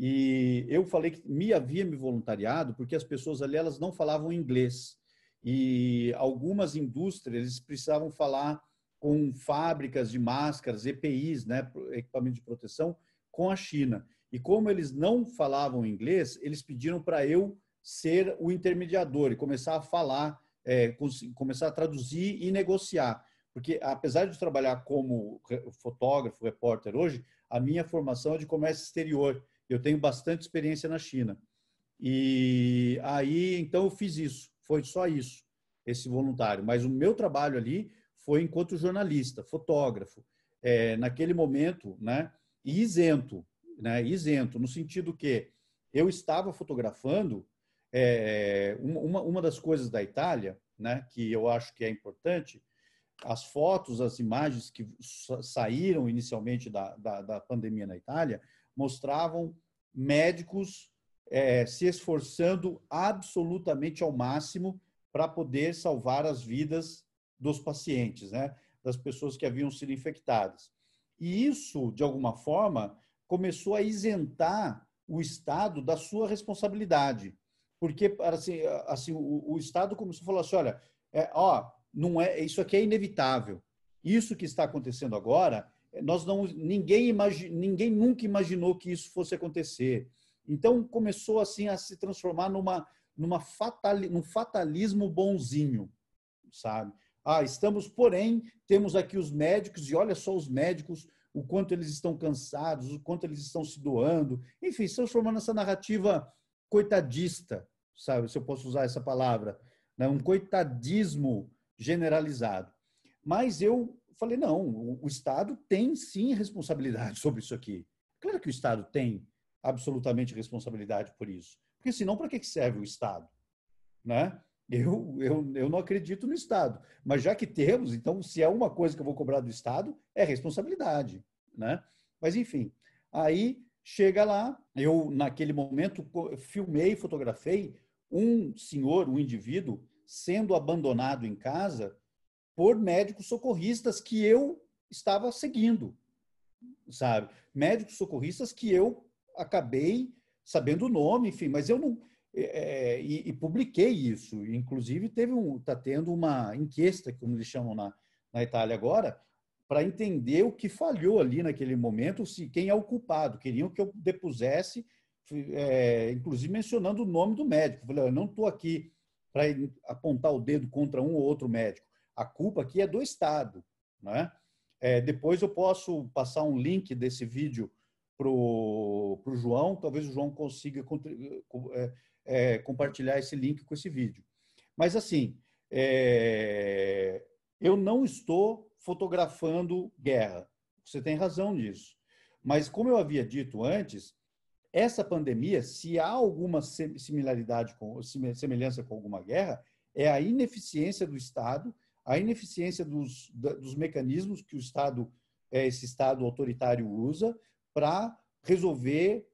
E eu falei que me havia me voluntariado porque as pessoas ali elas não falavam inglês. E algumas indústrias precisavam falar com fábricas de máscaras, EPIs, né, equipamento de proteção, com a China. E como eles não falavam inglês, eles pediram para eu ser o intermediador e começar a falar, é, começar a traduzir e negociar. Porque, apesar de trabalhar como fotógrafo, repórter hoje, a minha formação é de comércio exterior. Eu tenho bastante experiência na China. E aí, então, eu fiz isso. Foi só isso, esse voluntário. Mas o meu trabalho ali foi enquanto jornalista, fotógrafo. É, naquele momento, né, isento, né, isento, no sentido que eu estava fotografando é, uma, uma das coisas da Itália, né, que eu acho que é importante, as fotos, as imagens que saíram inicialmente da, da, da pandemia na Itália, mostravam médicos é, se esforçando absolutamente ao máximo para poder salvar as vidas dos pacientes, né? das pessoas que haviam sido infectadas. E isso, de alguma forma, começou a isentar o Estado da sua responsabilidade. Porque assim, assim o, o, Estado começou a falar assim: olha, é, ó, não é, isso aqui é inevitável. Isso que está acontecendo agora nós não, ninguém, ninguém nunca imaginou que isso fosse acontecer. Então começou assim a se transformar numa, numa fatal, num fatalismo bonzinho, sabe? Ah, estamos, porém, temos aqui os médicos e olha só os médicos, o quanto eles estão cansados, o quanto eles estão se doando. Enfim, se formando essa narrativa coitadista, sabe? Se eu posso usar essa palavra, né? um coitadismo generalizado. Mas eu falei, não, o, o Estado tem sim responsabilidade sobre isso aqui. Claro que o Estado tem absolutamente responsabilidade por isso. Porque senão, para que serve o Estado? Né? Eu, eu, eu não acredito no Estado. Mas já que temos, então, se é uma coisa que eu vou cobrar do Estado, é responsabilidade. Né? Mas, enfim, aí chega lá, eu, naquele momento, filmei, fotografei um senhor, um indivíduo, sendo abandonado em casa por médicos socorristas que eu estava seguindo, sabe? Médicos socorristas que eu acabei sabendo o nome, enfim, mas eu não. É, é e, e, publiquei isso. Inclusive, teve um, está tendo uma enquesta, como eles chamam na, na Itália agora, para entender o que falhou ali naquele momento, se quem é o culpado. Queriam que eu depusesse, é, inclusive mencionando o nome do médico. Falei, eu não estou aqui para apontar o dedo contra um ou outro médico. A culpa aqui é do Estado. Né? É, depois eu posso passar um link desse vídeo para o João, talvez o João consiga é, é, compartilhar esse link com esse vídeo. Mas assim, é, eu não estou fotografando guerra. Você tem razão nisso. Mas como eu havia dito antes, essa pandemia, se há alguma similaridade com semelhança com alguma guerra, é a ineficiência do Estado a ineficiência dos, dos mecanismos que o Estado, é, esse Estado autoritário usa para resolver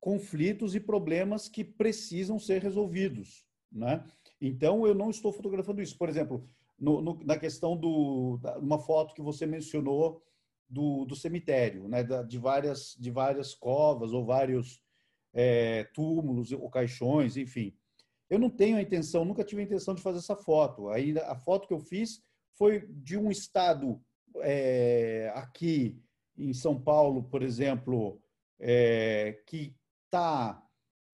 conflitos e problemas que precisam ser resolvidos. Né? Então, eu não estou fotografando isso. Por exemplo, no, no, na questão do uma foto que você mencionou do, do cemitério, né? Da, de várias de várias covas ou vários é, túmulos ou caixões, enfim. Eu não tenho a intenção, nunca tive a intenção de fazer essa foto. Ainda a foto que eu fiz foi de um estado é, aqui em São Paulo, por exemplo, é, que está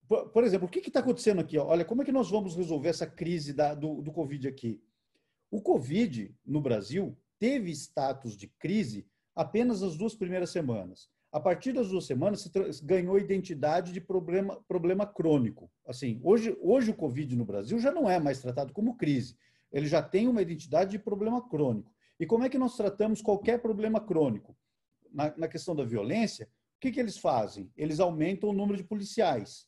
por, por exemplo, o que está acontecendo aqui? Olha, como é que nós vamos resolver essa crise da, do, do Covid aqui? O Covid no Brasil teve status de crise apenas as duas primeiras semanas a partir das duas semanas, se ganhou identidade de problema, problema crônico. Assim, hoje, hoje o Covid no Brasil já não é mais tratado como crise. Ele já tem uma identidade de problema crônico. E como é que nós tratamos qualquer problema crônico? Na, na questão da violência, o que, que eles fazem? Eles aumentam o número de policiais.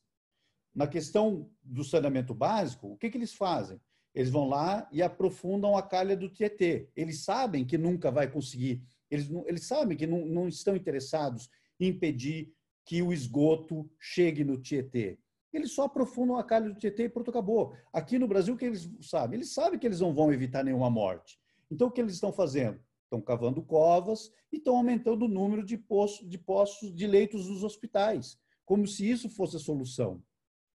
Na questão do saneamento básico, o que, que eles fazem? Eles vão lá e aprofundam a calha do Tietê. Eles sabem que nunca vai conseguir eles, não, eles sabem que não, não estão interessados em impedir que o esgoto chegue no Tietê. Eles só aprofundam a calha do Tietê e pronto, acabou. Aqui no Brasil, o que eles sabem? Eles sabem que eles não vão evitar nenhuma morte. Então, o que eles estão fazendo? Estão cavando covas e estão aumentando o número de postos, de postos de leitos nos hospitais, como se isso fosse a solução.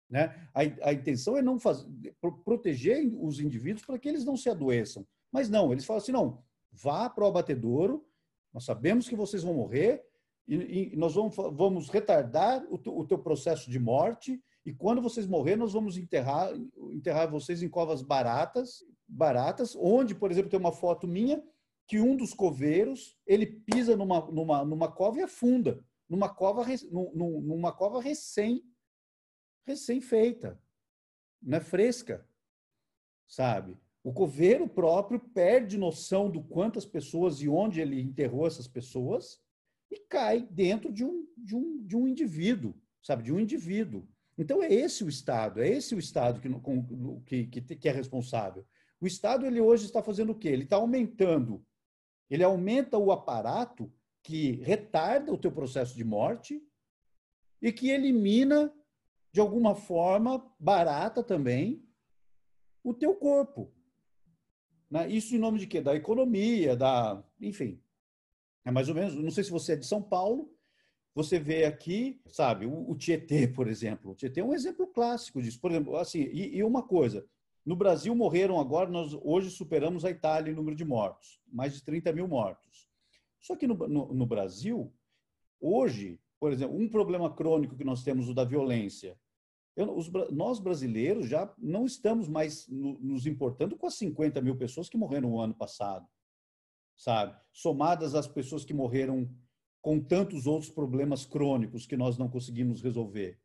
Né? A, a intenção é não fazer, proteger os indivíduos para que eles não se adoeçam. Mas não, eles falam assim: não, vá para o abatedouro, nós sabemos que vocês vão morrer e, e nós vamos, vamos retardar o, o teu processo de morte e quando vocês morrer, nós vamos enterrar, enterrar vocês em covas baratas, baratas, onde, por exemplo, tem uma foto minha que um dos coveiros, ele pisa numa, numa, numa cova e afunda, numa cova, numa cova recém recém feita, não é fresca, sabe? O coveiro próprio perde noção do quantas pessoas e onde ele enterrou essas pessoas e cai dentro de um, de um, de um indivíduo, sabe? De um indivíduo. Então é esse o Estado, é esse o Estado que, com, que, que é responsável. O Estado ele hoje está fazendo o quê? Ele está aumentando. Ele aumenta o aparato que retarda o teu processo de morte e que elimina, de alguma forma barata também, o teu corpo. Né? Isso em nome de quê? Da economia, da. Enfim. É mais ou menos. Não sei se você é de São Paulo, você vê aqui, sabe, o, o Tietê, por exemplo. O Tietê é um exemplo clássico disso. Por exemplo, assim, e, e uma coisa: no Brasil morreram agora, nós hoje superamos a Itália em número de mortos, mais de 30 mil mortos. Só que no, no, no Brasil, hoje, por exemplo, um problema crônico que nós temos, o da violência, eu, os, nós brasileiros já não estamos mais no, nos importando com as 50 mil pessoas que morreram no ano passado, sabe? Somadas às pessoas que morreram com tantos outros problemas crônicos que nós não conseguimos resolver,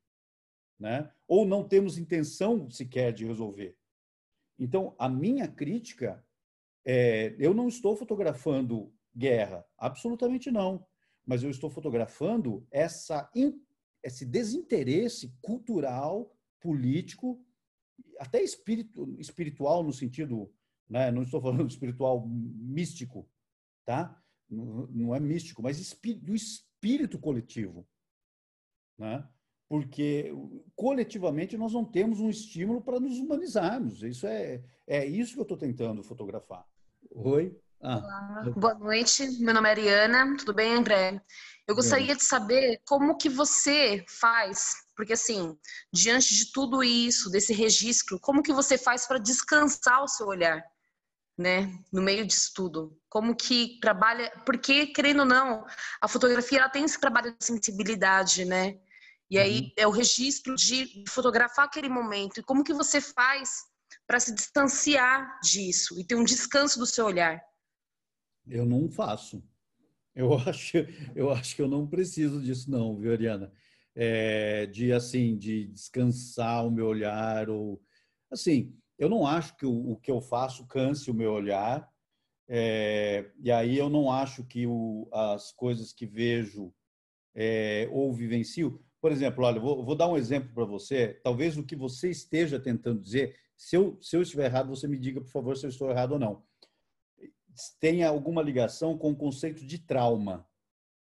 né? Ou não temos intenção sequer de resolver. Então, a minha crítica é, eu não estou fotografando guerra, absolutamente não, mas eu estou fotografando essa esse desinteresse cultural, político, até espiritual no sentido, né? não estou falando espiritual místico, tá? Não é místico, mas do espírito coletivo, né? Porque coletivamente nós não temos um estímulo para nos humanizarmos. Isso é, é isso que eu estou tentando fotografar. Oi. Ah. Boa noite, meu nome é Ariana, tudo bem, André? Eu é. gostaria de saber como que você faz, porque assim, diante de tudo isso, desse registro, como que você faz para descansar o seu olhar, né, no meio disso tudo? Como que trabalha, porque querendo ou não, a fotografia ela tem esse trabalho de sensibilidade, né? E aí uhum. é o registro de fotografar aquele momento. E como que você faz para se distanciar disso e ter um descanso do seu olhar? Eu não faço. Eu acho, eu acho que eu não preciso disso não, viu, Ariana? É, de assim, de descansar o meu olhar ou assim, eu não acho que o, o que eu faço canse o meu olhar. É, e aí eu não acho que o, as coisas que vejo é, ou vivencio, por exemplo, olha, vou, vou dar um exemplo para você. Talvez o que você esteja tentando dizer, se eu, se eu estiver errado, você me diga, por favor, se eu estou errado ou não tem alguma ligação com o conceito de trauma,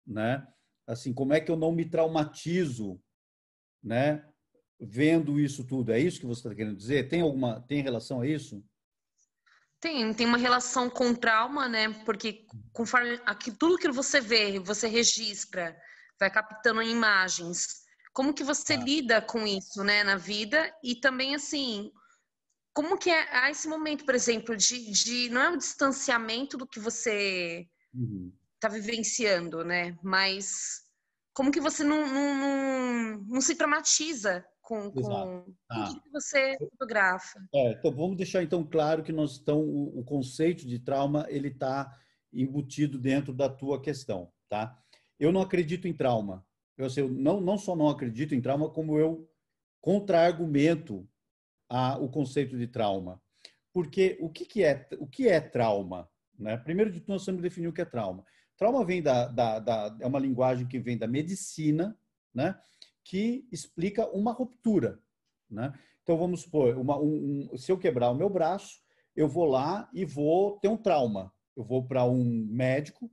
né? Assim, como é que eu não me traumatizo, né? Vendo isso tudo, é isso que você está querendo dizer? Tem alguma, tem relação a isso? Tem, tem uma relação com trauma, né? Porque conforme aqui, tudo que você vê, você registra, vai captando imagens. Como que você ah. lida com isso, né, na vida? E também assim, como que é ah, esse momento, por exemplo, de, de não é o distanciamento do que você está uhum. Tá vivenciando, né? Mas como que você não, não, não, não se traumatiza com, com ah. o que você fotografa? É, então vamos deixar então claro que nós estão o, o conceito de trauma ele está embutido dentro da tua questão, tá? Eu não acredito em trauma. Eu, assim, eu não, não só não acredito em trauma, como eu contra-argumento a, o conceito de trauma. Porque o que, que, é, o que é trauma? Né? Primeiro de tudo, nós temos definir o que é trauma. Trauma vem da, da, da, é uma linguagem que vem da medicina, né? que explica uma ruptura. Né? Então, vamos supor, uma, um, um, se eu quebrar o meu braço, eu vou lá e vou ter um trauma. Eu vou para um médico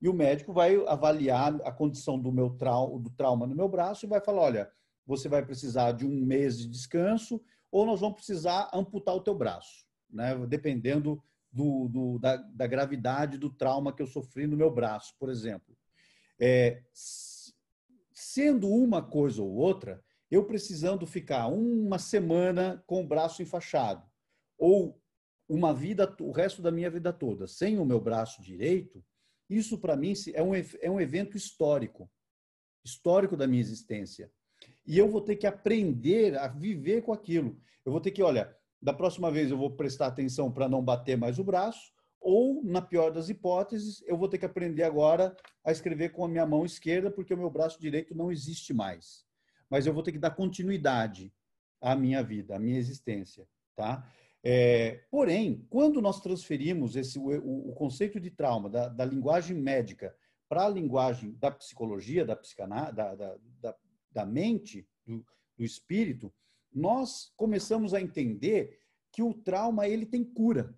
e o médico vai avaliar a condição do meu trau, do trauma no meu braço e vai falar: olha, você vai precisar de um mês de descanso, ou nós vamos precisar amputar o teu braço, né? dependendo do, do, da, da, gravidade do trauma que eu sofri no meu braço, por exemplo. É, sendo uma coisa ou outra, eu precisando ficar uma semana com o braço enfaixado, ou uma vida, o resto da minha vida toda, sem o meu braço direito, isso para mim é um, é um evento histórico, histórico da minha existência e eu vou ter que aprender a viver com aquilo. Eu vou ter que, olha, da próxima vez eu vou prestar atenção para não bater mais o braço, ou, na pior das hipóteses, eu vou ter que aprender agora a escrever com a minha mão esquerda, porque o meu braço direito não existe mais. Mas eu vou ter que dar continuidade à minha vida, à minha existência, tá? É, porém, quando nós transferimos esse, o, o conceito de trauma da, da linguagem médica para a linguagem da psicologia, da, psicaná, da, da, da mente, do, do espírito, nós começamos a entender que o trauma ele tem cura,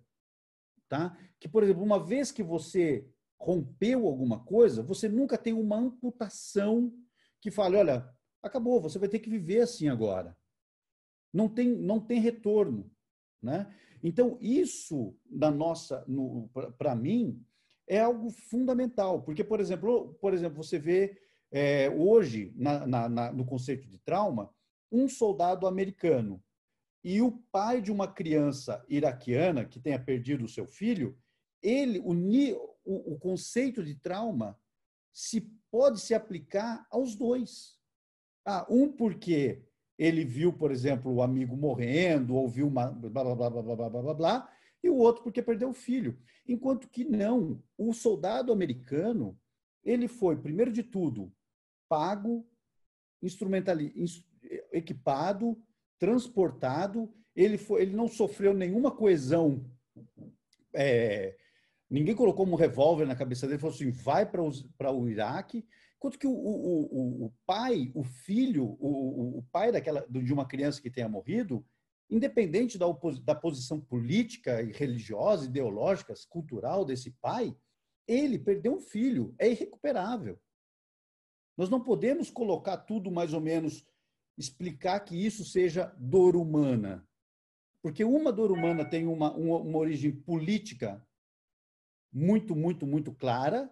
tá? Que por exemplo, uma vez que você rompeu alguma coisa, você nunca tem uma amputação que fale, olha, acabou, você vai ter que viver assim agora. Não tem, não tem retorno, né? Então isso da nossa, para mim é algo fundamental, porque por exemplo, por exemplo, você vê é, hoje, na, na, na, no conceito de trauma, um soldado americano e o pai de uma criança iraquiana que tenha perdido o seu filho, ele o, o, conceito de trauma se pode se aplicar aos dois. Ah, um porque ele viu, por exemplo, o amigo morrendo, ouviu uma blá blá blá blá blá blá blá, blá e o outro porque perdeu o filho. Enquanto que não, o soldado americano, ele foi, primeiro de tudo, pago, instrumentali equipado, transportado. Ele, foi, ele não sofreu nenhuma coesão. É, ninguém colocou um revólver na cabeça dele e falou assim: vai para o Iraque. Enquanto que o, o, o, pai, o filho, o, o pai daquela, de uma criança que tenha morrido, independente da, da posição política e religiosa, ideológica, cultural desse pai, ele perdeu um filho, é irrecuperável. Nós não podemos colocar tudo mais ou menos, explicar que isso seja dor humana. Porque uma dor humana tem uma, uma, uma origem política muito, muito, muito clara,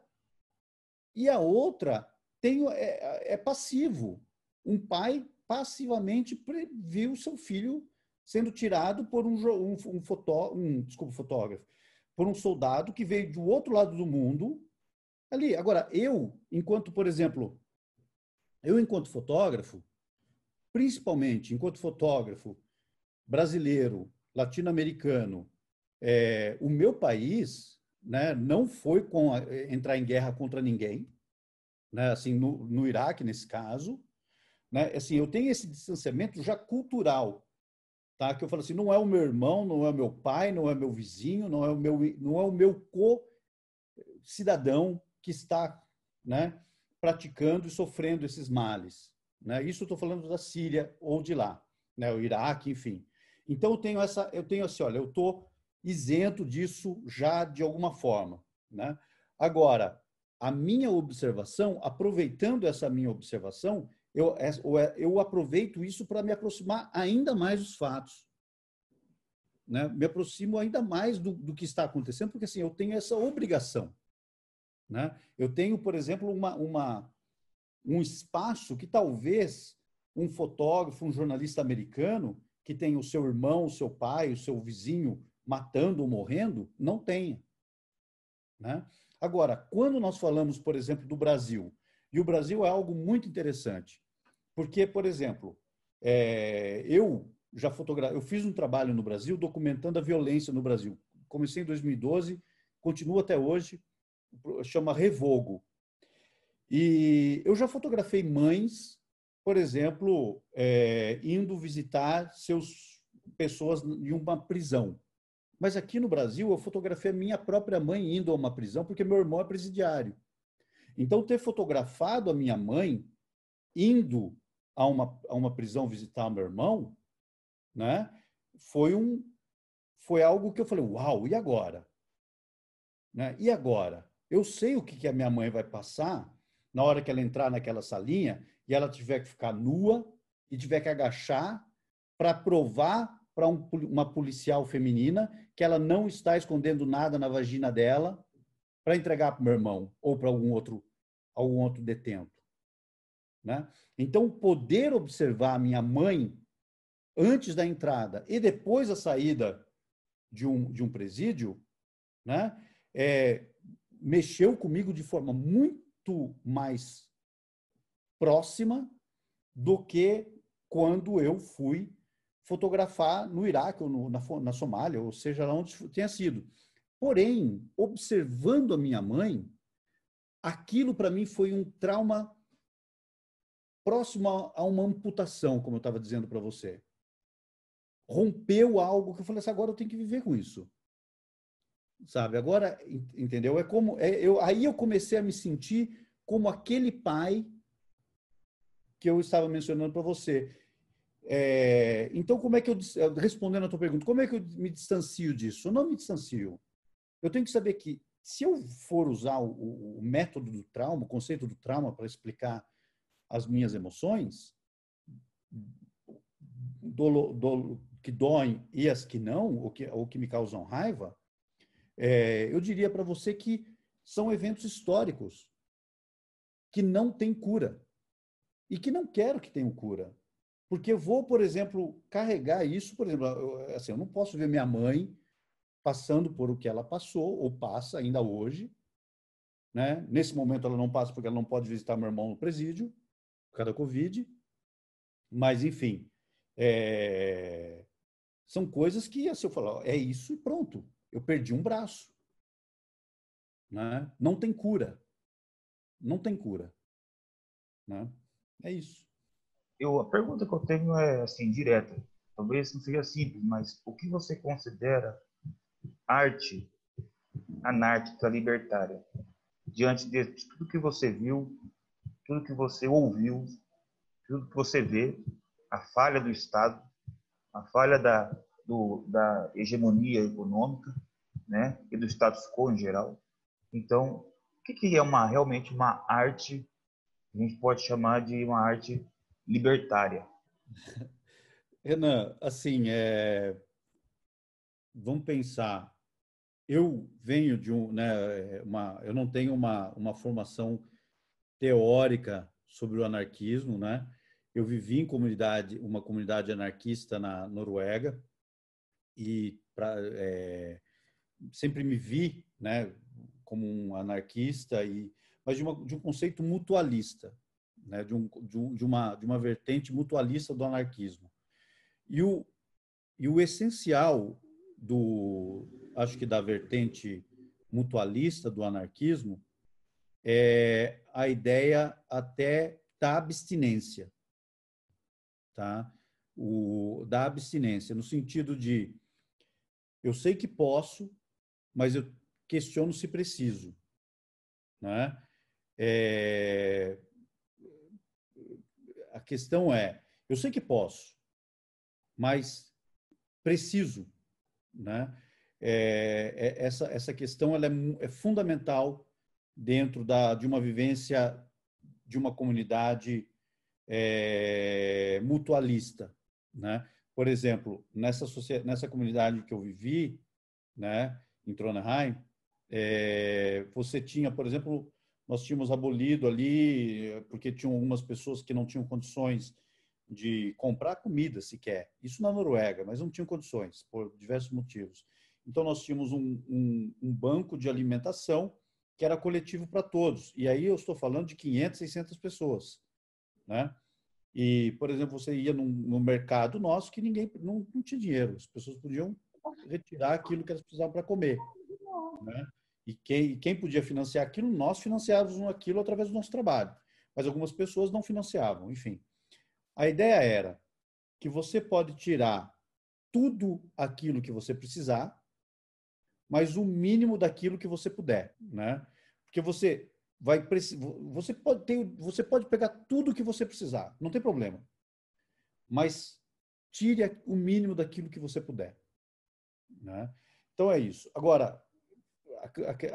e a outra tem, é, é passivo. Um pai passivamente viu seu filho sendo tirado por um, um, um, fotó, um desculpa, fotógrafo, por um soldado que veio do outro lado do mundo ali. Agora, eu, enquanto, por exemplo, eu, enquanto fotógrafo, principalmente enquanto fotógrafo brasileiro, latino-americano, é, o meu país né, não foi com a, entrar em guerra contra ninguém, né, assim, no, no Iraque, nesse caso. Né, assim, eu tenho esse distanciamento já cultural, tá? que eu falo assim, não é o meu irmão, não é o meu pai, não é meu vizinho, não é o meu, não é o meu co-cidadão que está né, praticando e sofrendo esses males. Né? Isso estou falando da Síria ou de lá, né? o Iraque, enfim. Então eu tenho essa, eu tenho assim, olha, eu estou isento disso já de alguma forma. Né? Agora, a minha observação, aproveitando essa minha observação, eu, é, é, eu aproveito isso para me aproximar ainda mais dos fatos. Né? Me aproximo ainda mais do, do que está acontecendo, porque assim, eu tenho essa obrigação. Né? Eu tenho, por exemplo, uma, uma, um espaço que talvez um fotógrafo, um jornalista americano, que tem o seu irmão, o seu pai, o seu vizinho matando ou morrendo, não tenha. Né? Agora, quando nós falamos, por exemplo, do Brasil, e o Brasil é algo muito interessante, porque, por exemplo, é, eu já fotogra eu fiz um trabalho no Brasil documentando a violência no Brasil. Comecei em 2012, continuo até hoje, chama Revogo. E eu já fotografei mães, por exemplo, é, indo visitar seus pessoas em uma prisão. Mas aqui no Brasil, eu fotografei a minha própria mãe indo a uma prisão, porque meu irmão é presidiário. Então, ter fotografado a minha mãe indo a uma, a uma prisão visitar meu irmão, né, foi, um, foi algo que eu falei, uau, e agora? Né? E agora? Eu sei o que, que a minha mãe vai passar na hora que ela entrar naquela salinha e ela tiver que ficar nua e tiver que agachar para provar para um, uma policial feminina que ela não está escondendo nada na vagina dela para entregar para o meu irmão ou para algum outro algum outro detento, né? Então poder observar a minha mãe antes da entrada e depois da saída de um de um presídio, né? É, mexeu comigo de forma muito mais próxima do que quando eu fui fotografar no Iraque ou no, na, na Somália, ou seja lá onde tenha sido. Porém, observando a minha mãe, aquilo para mim foi um trauma próximo a, a uma amputação, como eu estava dizendo para você. Rompeu algo que eu falei assim, agora eu tenho que viver com isso sabe? Agora, entendeu? É como é, eu aí eu comecei a me sentir como aquele pai que eu estava mencionando para você. É, então, como é que eu respondendo a tua pergunta, como é que eu me distancio disso? Eu não me distancio. Eu tenho que saber que se eu for usar o, o método do trauma, o conceito do trauma para explicar as minhas emoções, dolo, dolo, que doem e as que não, ou que, ou que me causam raiva, é, eu diria para você que são eventos históricos que não têm cura e que não quero que tenham cura. Porque eu vou, por exemplo, carregar isso, por exemplo, eu, assim, eu não posso ver minha mãe passando por o que ela passou ou passa ainda hoje, né? Nesse momento ela não passa porque ela não pode visitar meu irmão no presídio por causa da Covid, mas enfim, é... são coisas que, assim, eu falar, é isso e pronto eu perdi um braço. Né? Não tem cura. Não tem cura. Né? É isso. Eu, a pergunta que eu tenho é assim, direta. Talvez não seja simples, mas o que você considera arte anárquica libertária? Diante de tudo que você viu, tudo que você ouviu, tudo que você vê, a falha do Estado, a falha da, do, da hegemonia econômica né, e do status quo em geral. Então, o que, que é uma, realmente uma arte, a gente pode chamar de uma arte libertária? Renan, assim, é... vamos pensar. Eu venho de um, né, uma, eu não tenho uma, uma formação teórica sobre o anarquismo, né? Eu vivi em comunidade, uma comunidade anarquista na Noruega, e pra, é, sempre me vi né, como um anarquista, e, mas de, uma, de um conceito mutualista, né, de, um, de, uma, de uma vertente mutualista do anarquismo. E o, e o essencial do, acho que da vertente mutualista do anarquismo é a ideia até da abstinência, tá? O da abstinência no sentido de eu sei que posso, mas eu questiono se preciso. Né? É... A questão é, eu sei que posso, mas preciso, né? É, é essa essa questão ela é, é, fundamental dentro da de uma vivência de uma comunidade é, mutualista, né? por exemplo, nessa, nessa comunidade que eu vivi, né, em Trondheim, é, você tinha, por exemplo, nós tínhamos abolido ali, porque tinham algumas pessoas que não tinham condições de comprar comida sequer. Isso na Noruega, mas não tinham condições, por diversos motivos. Então, nós tínhamos um, um, um banco de alimentação que era coletivo para todos. E aí eu estou falando de 500, 600 pessoas. Né? E, por exemplo, você ia num, num mercado nosso que ninguém não, não, tinha dinheiro, as pessoas podiam retirar aquilo que elas precisavam para comer. Né? E quem, quem podia financiar aquilo, nós financiávamos aquilo através do nosso trabalho. Mas algumas pessoas não financiavam, enfim. A ideia era que você pode tirar tudo aquilo que você precisar, mas o mínimo daquilo que você puder, né? Porque você vai você pode ter, você pode pegar tudo que você precisar, não tem problema. Mas tire o mínimo daquilo que você puder, né? Então é isso. Agora a,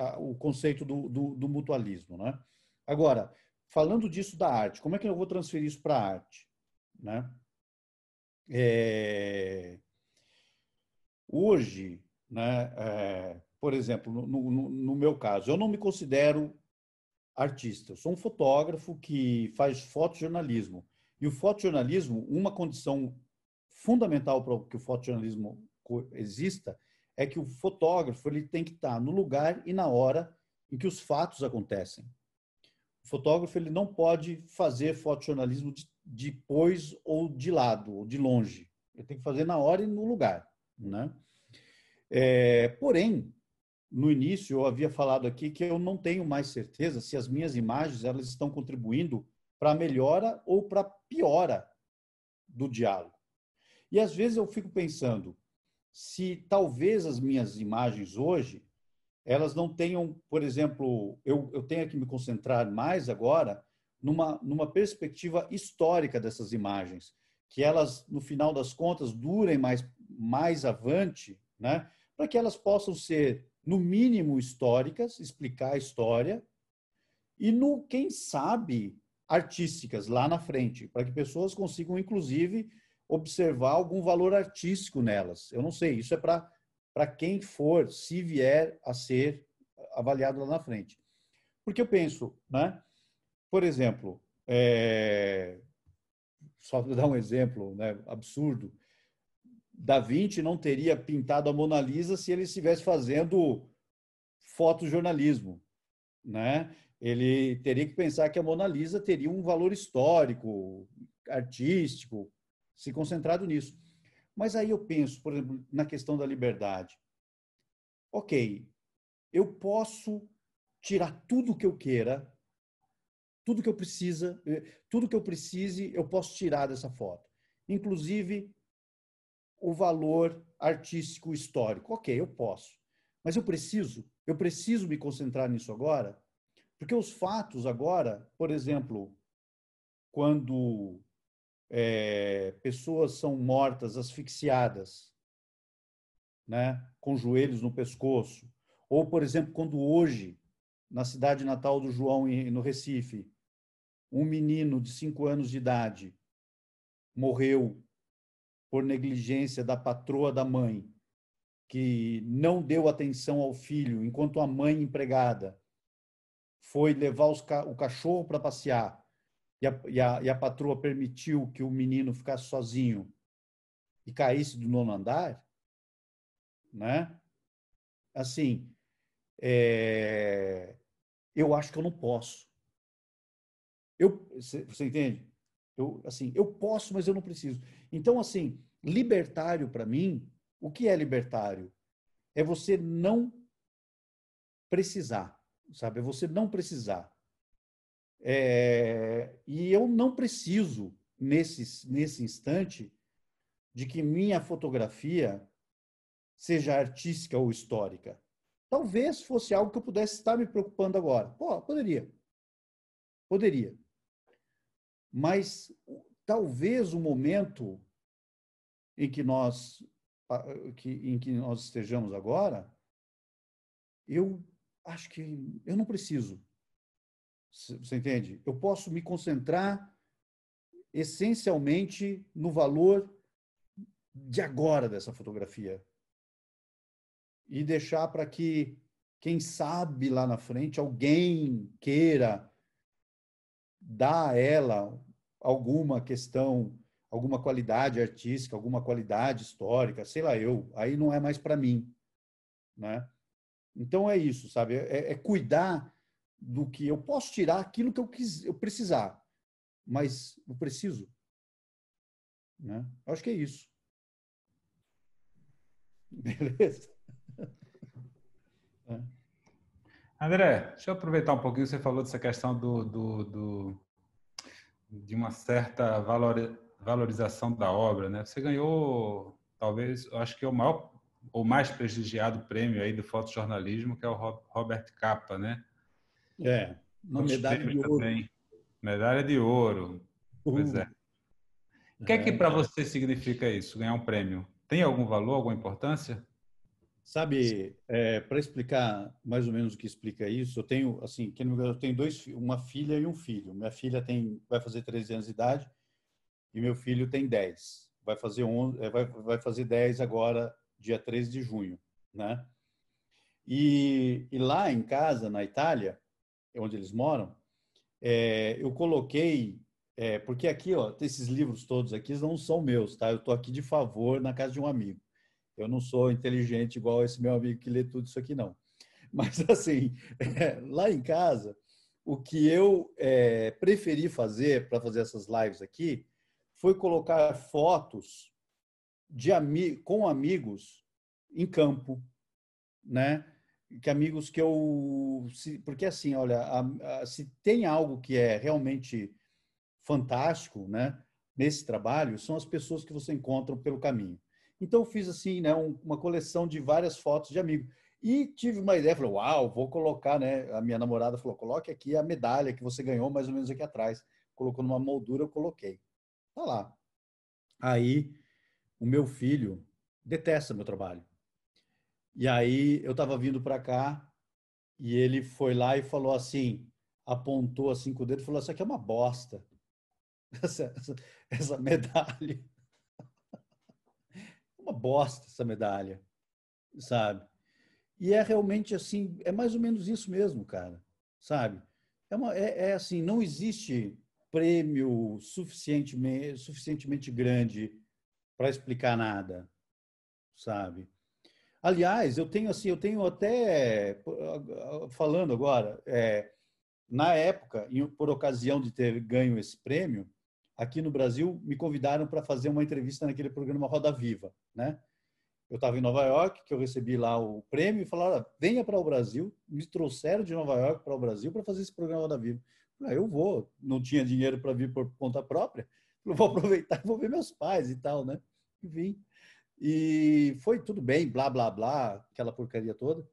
a, a, o conceito do, do, do mutualismo, né? Agora falando disso da arte, como é que eu vou transferir isso para a arte, né? É... Hoje, né? É, por exemplo, no, no, no, meu caso, eu não me considero artista, eu sou um fotógrafo que faz fotojornalismo. E o fotojornalismo, uma condição fundamental para que o fotojornalismo exista é que o fotógrafo ele tem que estar no lugar e na hora em que os fatos acontecem. O fotógrafo ele não pode fazer fotojornalismo de, depois ou de lado ou de longe. Ele tem que fazer na hora e no lugar, né? É, porém, no início eu havia falado aqui que eu não tenho mais certeza se as minhas imagens elas estão contribuindo para a melhora ou para a piora do diálogo. E às vezes eu fico pensando se talvez as minhas imagens hoje elas não tenham, por exemplo, eu, eu tenha que me concentrar mais agora numa, numa perspectiva histórica dessas imagens, que elas, no final das contas, durem mais, mais avante, né? para que elas possam ser no mínimo históricas, explicar a história, e no, quem sabe, artísticas lá na frente, para que pessoas consigam, inclusive, observar algum valor artístico nelas. Eu não sei, isso é para quem for, se vier a ser avaliado lá na frente. Porque eu penso, né? Por exemplo, é... só para dar um exemplo né, absurdo, da Vinci não teria pintado a Mona Lisa se ele estivesse fazendo fotojornalismo, né? Ele teria que pensar que a Mona Lisa teria um valor histórico, artístico, se concentrado nisso. Mas aí eu penso, por exemplo, na questão da liberdade. OK, eu posso tirar tudo que eu queira, tudo que eu precisa, eh, tudo que eu precise, eu posso tirar dessa foto. Inclusive o valor artístico histórico. Ok, eu posso. Mas eu preciso, eu preciso me concentrar nisso agora, porque os fatos agora, por exemplo, quando é, pessoas são mortas asfixiadas, né, com joelhos no pescoço, ou por exemplo, quando hoje na cidade natal do João no Recife, um menino de cinco anos de idade morreu por negligência da patroa da mãe, que não deu atenção ao filho, enquanto a mãe empregada foi levar ca o cachorro para passear e a, e, a, e a patroa permitiu que o menino ficasse sozinho e caísse do nono andar, né? Assim, é... eu acho que eu não posso. Eu, você entende? Eu, assim, eu posso, mas eu não preciso. Então, assim, libertário para mim, o que é libertário? É você não precisar, sabe? É você não precisar. É... E eu não preciso, nesse, nesse instante, de que minha fotografia seja artística ou histórica. Talvez fosse algo que eu pudesse estar me preocupando agora. Pô, poderia. Poderia. Mas talvez o momento em que nós que, em que nós estejamos agora, eu acho que eu não preciso. Você entende? Eu posso me concentrar essencialmente no valor de agora dessa fotografia e deixar para que quem sabe lá na frente alguém queira dar a ela alguma questão, alguma qualidade artística, alguma qualidade histórica, sei lá eu, aí não é mais para mim, né? Então é isso, sabe? É, é, cuidar do que eu posso tirar aquilo que eu quis, eu precisar, mas eu preciso, né? Acho que é isso. Beleza. É. André, deixa eu aproveitar um pouquinho. Você falou dessa questão do, do, do de uma certa valor, valorização da obra, né? Você ganhou, talvez, acho que é o maior ou mais prestigiado prêmio aí do fotojornalismo, que é o Robert Capa, né? É, uma medalha de ouro. Também. Medalha de ouro. Uhum. Pois é. O que é que é. para você significa isso, ganhar um prêmio? Tem algum valor, alguma importância? Sabe, é, para explicar mais ou menos o que explica isso, eu tenho, assim, que eu tenho dois, uma filha e um filho. Minha filha tem, vai fazer 13 anos de idade e meu filho tem 10. Vai fazer, 11, é, vai, vai fazer 10 agora, dia 13 de junho, né? E, e lá em casa, na Itália, onde eles moram, é, eu coloquei, é, porque aqui, ó, esses livros todos aqui não são meus, tá? Eu tô aqui de favor na casa de um amigo. Eu não sou inteligente igual esse meu amigo que lê tudo isso aqui, não. Mas, assim, é, lá em casa, o que eu é, preferi fazer para fazer essas lives aqui foi colocar fotos de ami com amigos em campo, né? Que amigos que eu. Se, porque, assim, olha, a, a, se tem algo que é realmente fantástico, né? Nesse trabalho, são as pessoas que você encontra pelo caminho. Então, fiz assim, né, um, uma coleção de várias fotos de amigo. E tive uma ideia, falei, uau, vou colocar, né? A minha namorada falou, coloque aqui a medalha que você ganhou mais ou menos aqui atrás. Colocou numa moldura, eu coloquei. Tá lá. Aí, o meu filho detesta meu trabalho. E aí, eu estava vindo para cá e ele foi lá e falou assim, apontou assim com o dedo e falou, isso aqui é uma bosta. Essa, essa, essa medalha uma bosta essa medalha, sabe? E é realmente assim, é mais ou menos isso mesmo, cara, sabe? É, uma, é, é assim, não existe prêmio suficientemente, suficientemente grande para explicar nada, sabe? Aliás, eu tenho assim, eu tenho até falando agora, é, na época, por ocasião de ter ganho esse prêmio, aqui no Brasil, me convidaram para fazer uma entrevista naquele programa Roda Viva, né? Eu estava em Nova York, que eu recebi lá o prêmio, e falaram, venha para o Brasil, me trouxeram de Nova York para o Brasil para fazer esse programa Roda Viva. Eu, ah, eu vou, não tinha dinheiro para vir por conta própria, eu vou aproveitar e vou ver meus pais e tal, né? E vim. E foi tudo bem, blá, blá, blá, aquela porcaria toda.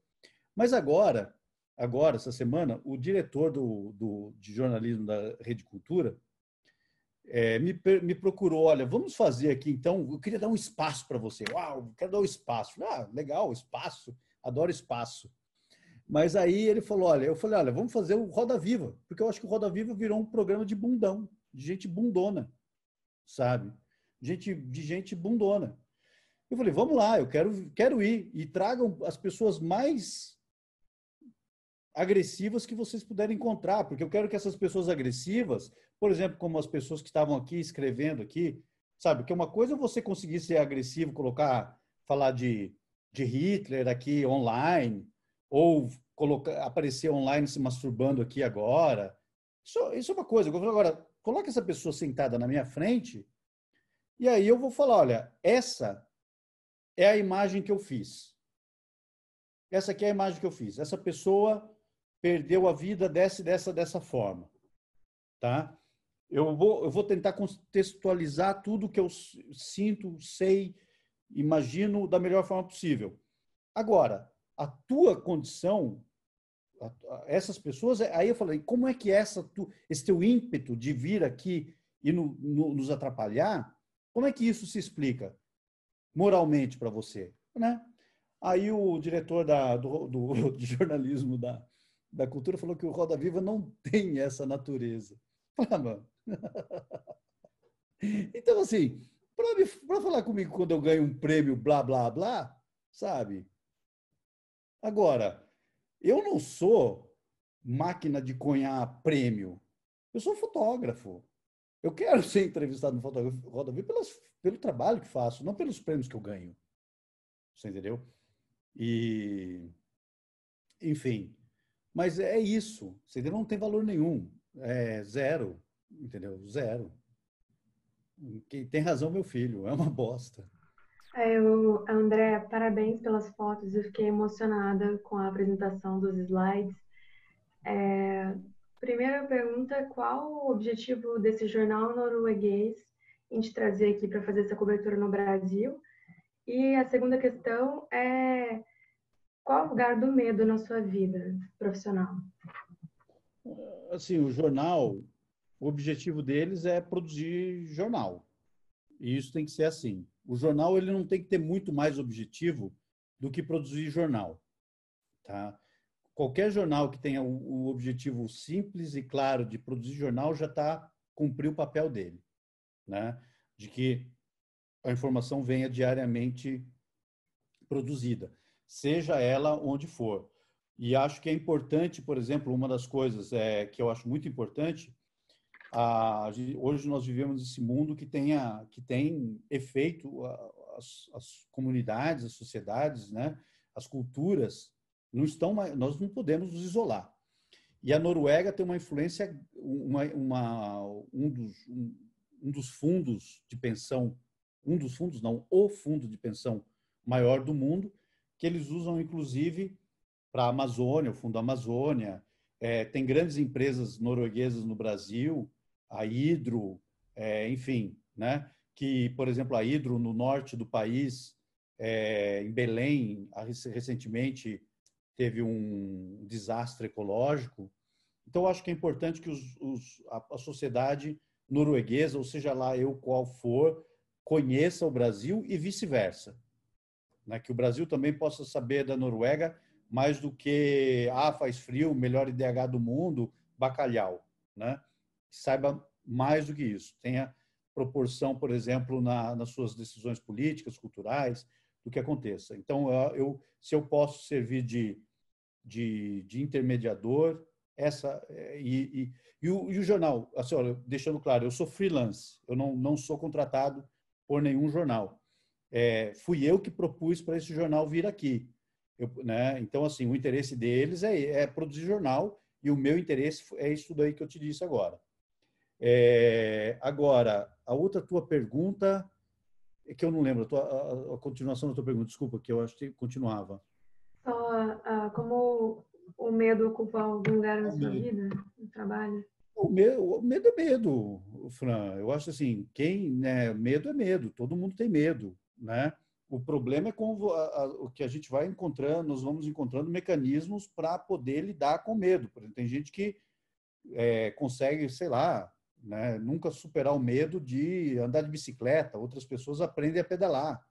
Mas agora, agora, essa semana, o diretor do, do, de jornalismo da Rede Cultura, é, me, me, procurou, olha, vamos fazer aqui então, eu queria dar um espaço para você. Uau, quero dar um espaço. Ah, legal, espaço, adoro espaço. Mas aí ele falou, olha, eu falei, olha, vamos fazer o Roda Viva, porque eu acho que o Roda Viva virou um programa de bundão, de gente bundona, sabe? Gente, de gente bundona. Eu falei, vamos lá, eu quero, quero ir. E tragam as pessoas mais agressivas que vocês puderem encontrar, porque eu quero que essas pessoas agressivas, por exemplo, como as pessoas que estavam aqui escrevendo aqui, sabe? Que uma coisa é você conseguir ser agressivo, colocar, falar de, de Hitler aqui online, ou colocar, aparecer online se masturbando aqui agora. Isso, isso é uma coisa. Agora, coloque essa pessoa sentada na minha frente, e aí eu vou falar: olha, essa é a imagem que eu fiz. Essa aqui é a imagem que eu fiz. Essa pessoa perdeu a vida dessa dessa dessa forma, tá? Eu vou eu vou tentar contextualizar tudo que eu sinto, sei, imagino da melhor forma possível. Agora, a tua condição, a, a, essas pessoas, aí eu falei, como é que é essa tu, esse teu ímpeto de vir aqui e no, no, nos atrapalhar, como é que isso se explica moralmente para você, né? Aí o diretor da, do, do, de jornalismo da, da cultura falou que o Roda Viva não tem essa natureza. Ah, mano. Então, assim, para falar comigo quando eu ganho um prêmio, blá, blá, blá, sabe? Agora, eu não sou máquina de cunhar prêmio. Eu sou fotógrafo. Eu quero ser entrevistado no Fotógrafo Roda Viva pelas, pelo trabalho que faço, não pelos prêmios que eu ganho. Você entendeu? E, enfim, mas é isso. Você não tem valor nenhum. É zero. Entendeu? Zero. Quem tem razão, meu filho. É uma bosta. É, eu, André, parabéns pelas fotos. Eu fiquei emocionada com a apresentação dos slides. É, primeira pergunta: qual o objetivo desse jornal norueguês em te trazer aqui para fazer essa cobertura no Brasil? E a segunda questão é qual o lugar do medo na sua vida profissional? Assim, o jornal, o objetivo deles é produzir jornal. E isso tem que ser assim. O jornal ele não tem que ter muito mais objetivo do que produzir jornal, tá? Qualquer jornal que tenha o objetivo simples e claro de produzir jornal já está cumpriu o papel dele, né? De que a informação venha diariamente produzida seja ela onde for. E acho que é importante, por exemplo, uma das coisas é, que eu acho muito importante, a, hoje nós vivemos esse mundo que, tenha, que tem efeito as, as comunidades, as sociedades, né? as culturas, não estão nós não podemos nos isolar. E a Noruega tem uma influência, uma, uma um, dos, um, um, dos fundos de pensão, um dos fundos, não, o fundo de pensão maior do mundo, que eles usam, inclusive, para a Amazônia, o Fundo Amazônia. É, tem grandes empresas norueguesas no Brasil, a Hidro, é, enfim, né? que, por exemplo, a Hidro, no norte do país, é, em Belém, recentemente teve um desastre ecológico. Então, acho que é importante que os, os, a, a sociedade norueguesa, ou seja lá eu qual for, conheça o Brasil e vice-versa né? que o Brasil também possa saber da Noruega mais do que ah faz frio, melhor IDH do mundo, bacalhau, né? Saiba mais do que isso, tenha proporção, por exemplo, na, nas suas decisões políticas, culturais, do que aconteça. Então, eu, se eu posso servir de, de, de intermediador, essa é, e, e, e, o, e o jornal, assim, olha, deixando claro, eu sou freelance, eu não, não sou contratado por nenhum jornal é, fui eu que propus para esse jornal vir aqui. Eu, né? Então, assim, o interesse deles é, é, produzir jornal e o meu interesse é isso daí que eu te disse agora. É, agora, a outra tua pergunta, é que eu não lembro, a, tua, a, a, continuação da tua pergunta, desculpa, que eu acho que continuava. Ah, como o medo ocupa algum lugar na sua vida, no trabalho? O medo, o medo é medo, Fran. Eu acho assim, quem, né, medo é medo, todo mundo tem medo né? O problema é como o que a gente vai encontrando, nós vamos encontrando mecanismos para poder lidar com medo. Por exemplo, tem gente que é, consegue, sei lá, né, nunca superar o medo de andar de bicicleta. Outras pessoas aprendem a pedalar,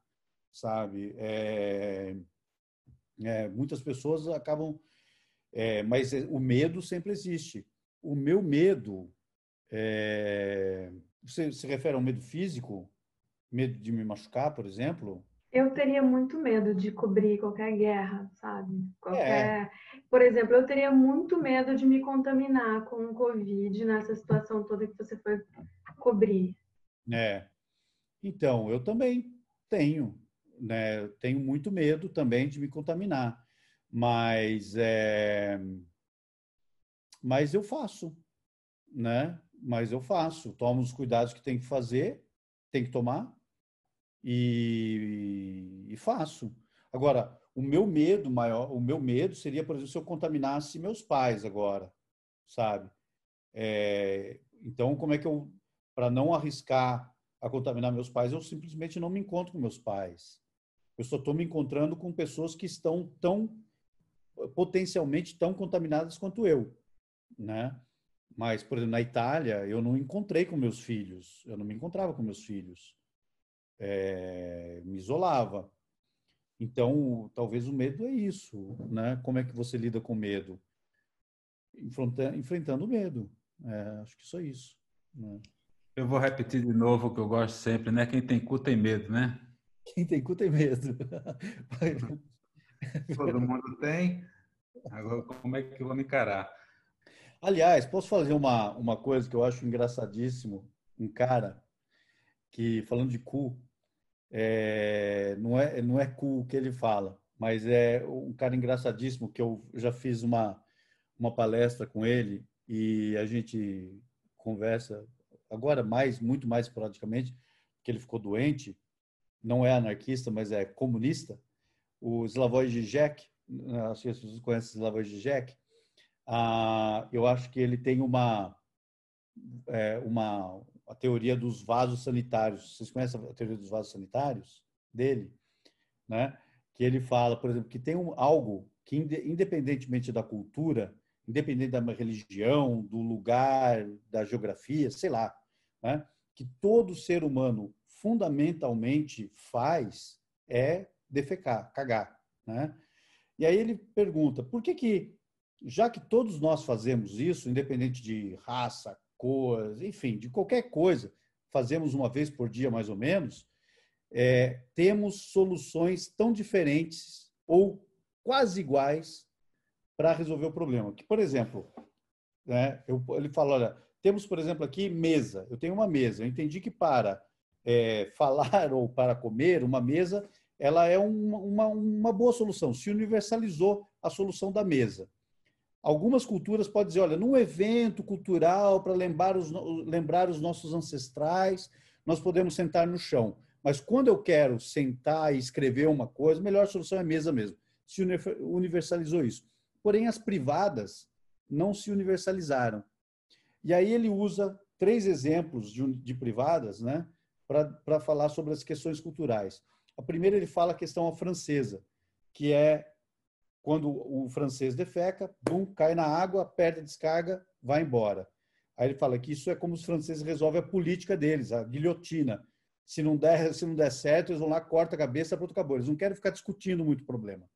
sabe? É, é, muitas pessoas acabam, é, mas é, o medo sempre existe. O meu medo, é, você se refere ao medo físico? Medo de me machucar, por exemplo? Eu teria muito medo de cobrir qualquer guerra, sabe? Qualquer... É. Por exemplo, eu teria muito medo de me contaminar com o Covid nessa situação toda que você foi cobrir. É. Então, eu também tenho, né? tenho muito medo também de me contaminar, mas é... mas eu faço, né? Mas eu faço, tomo os cuidados que tem que fazer, tem que tomar, e, e faço. Agora, o meu medo maior, o meu medo seria, por exemplo, se eu contaminasse meus pais agora, sabe? É, então, como é que eu, para não arriscar a contaminar meus pais, eu simplesmente não me encontro com meus pais. Eu só estou me encontrando com pessoas que estão tão potencialmente tão contaminadas quanto eu, né? Mas, por exemplo, na Itália, eu não encontrei com meus filhos, eu não me encontrava com meus filhos é, me isolava. Então, talvez o medo é isso, né? Como é que você lida com medo? enfrentando o medo. É, acho que só isso. Né? Eu vou repetir de novo o que eu gosto sempre, né? Quem tem cu tem medo, né? Quem tem cu tem medo. Todo mundo tem. Agora, como é que eu vou me encarar? Aliás, posso fazer uma, uma coisa que eu acho engraçadíssimo? Um cara que, falando de cu, é, não, é, não é cool o que ele fala, mas é um cara engraçadíssimo que eu já fiz uma, uma palestra com ele e a gente conversa agora mais, muito mais praticamente, porque ele ficou doente, não é anarquista, mas é comunista, o Slavoj Žižek, acho que vocês conhecem Slavoj Žižek, ah, eu acho que ele tem uma, é, uma, a teoria dos vasos sanitários. Vocês conhecem a teoria dos vasos sanitários dele? Né? Que ele fala, por exemplo, que tem um, algo que, independentemente da cultura, independente da religião, do lugar, da geografia, sei lá, né? que todo ser humano fundamentalmente faz é defecar, cagar. Né? E aí ele pergunta, por que que, já que todos nós fazemos isso, independente de raça, cor, enfim, de qualquer coisa, fazemos uma vez por dia mais ou menos, é, temos soluções tão diferentes ou quase iguais para resolver o problema. Que, por exemplo, né, eu, ele fala, olha, temos, por exemplo, aqui mesa. Eu tenho uma mesa. Eu entendi que para é, falar ou para comer, uma mesa, ela é uma, uma, uma boa solução. Se universalizou a solução da mesa. Algumas culturas podem dizer, olha, num evento cultural para lembrar os, lembrar os nossos ancestrais, nós podemos sentar no chão. Mas quando eu quero sentar e escrever uma coisa, a melhor solução é mesa mesmo. Se universalizou isso. Porém, as privadas não se universalizaram. E aí ele usa três exemplos de, de privadas né, para falar sobre as questões culturais. A primeira ele fala a questão francesa, que é quando o francês defeca, bum, cai na água, perde a descarga, vai embora. Aí ele fala que isso é como os franceses resolvem a política deles, a guilhotina. Se não der, se não der certo, eles vão lá, corta a cabeça, pronto, acabou. Eles não querem ficar discutindo muito o problema.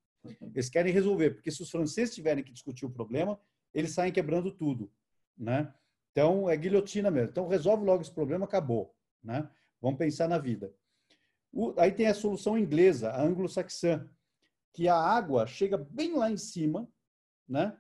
Eles querem resolver, porque se os franceses tiverem que discutir o problema, eles saem quebrando tudo, né? Então, é guilhotina mesmo. Então, resolve logo esse problema, acabou, né? Vamos pensar na vida. O, aí tem a solução inglesa, a anglo-saxã, que a água chega bem lá em cima, né?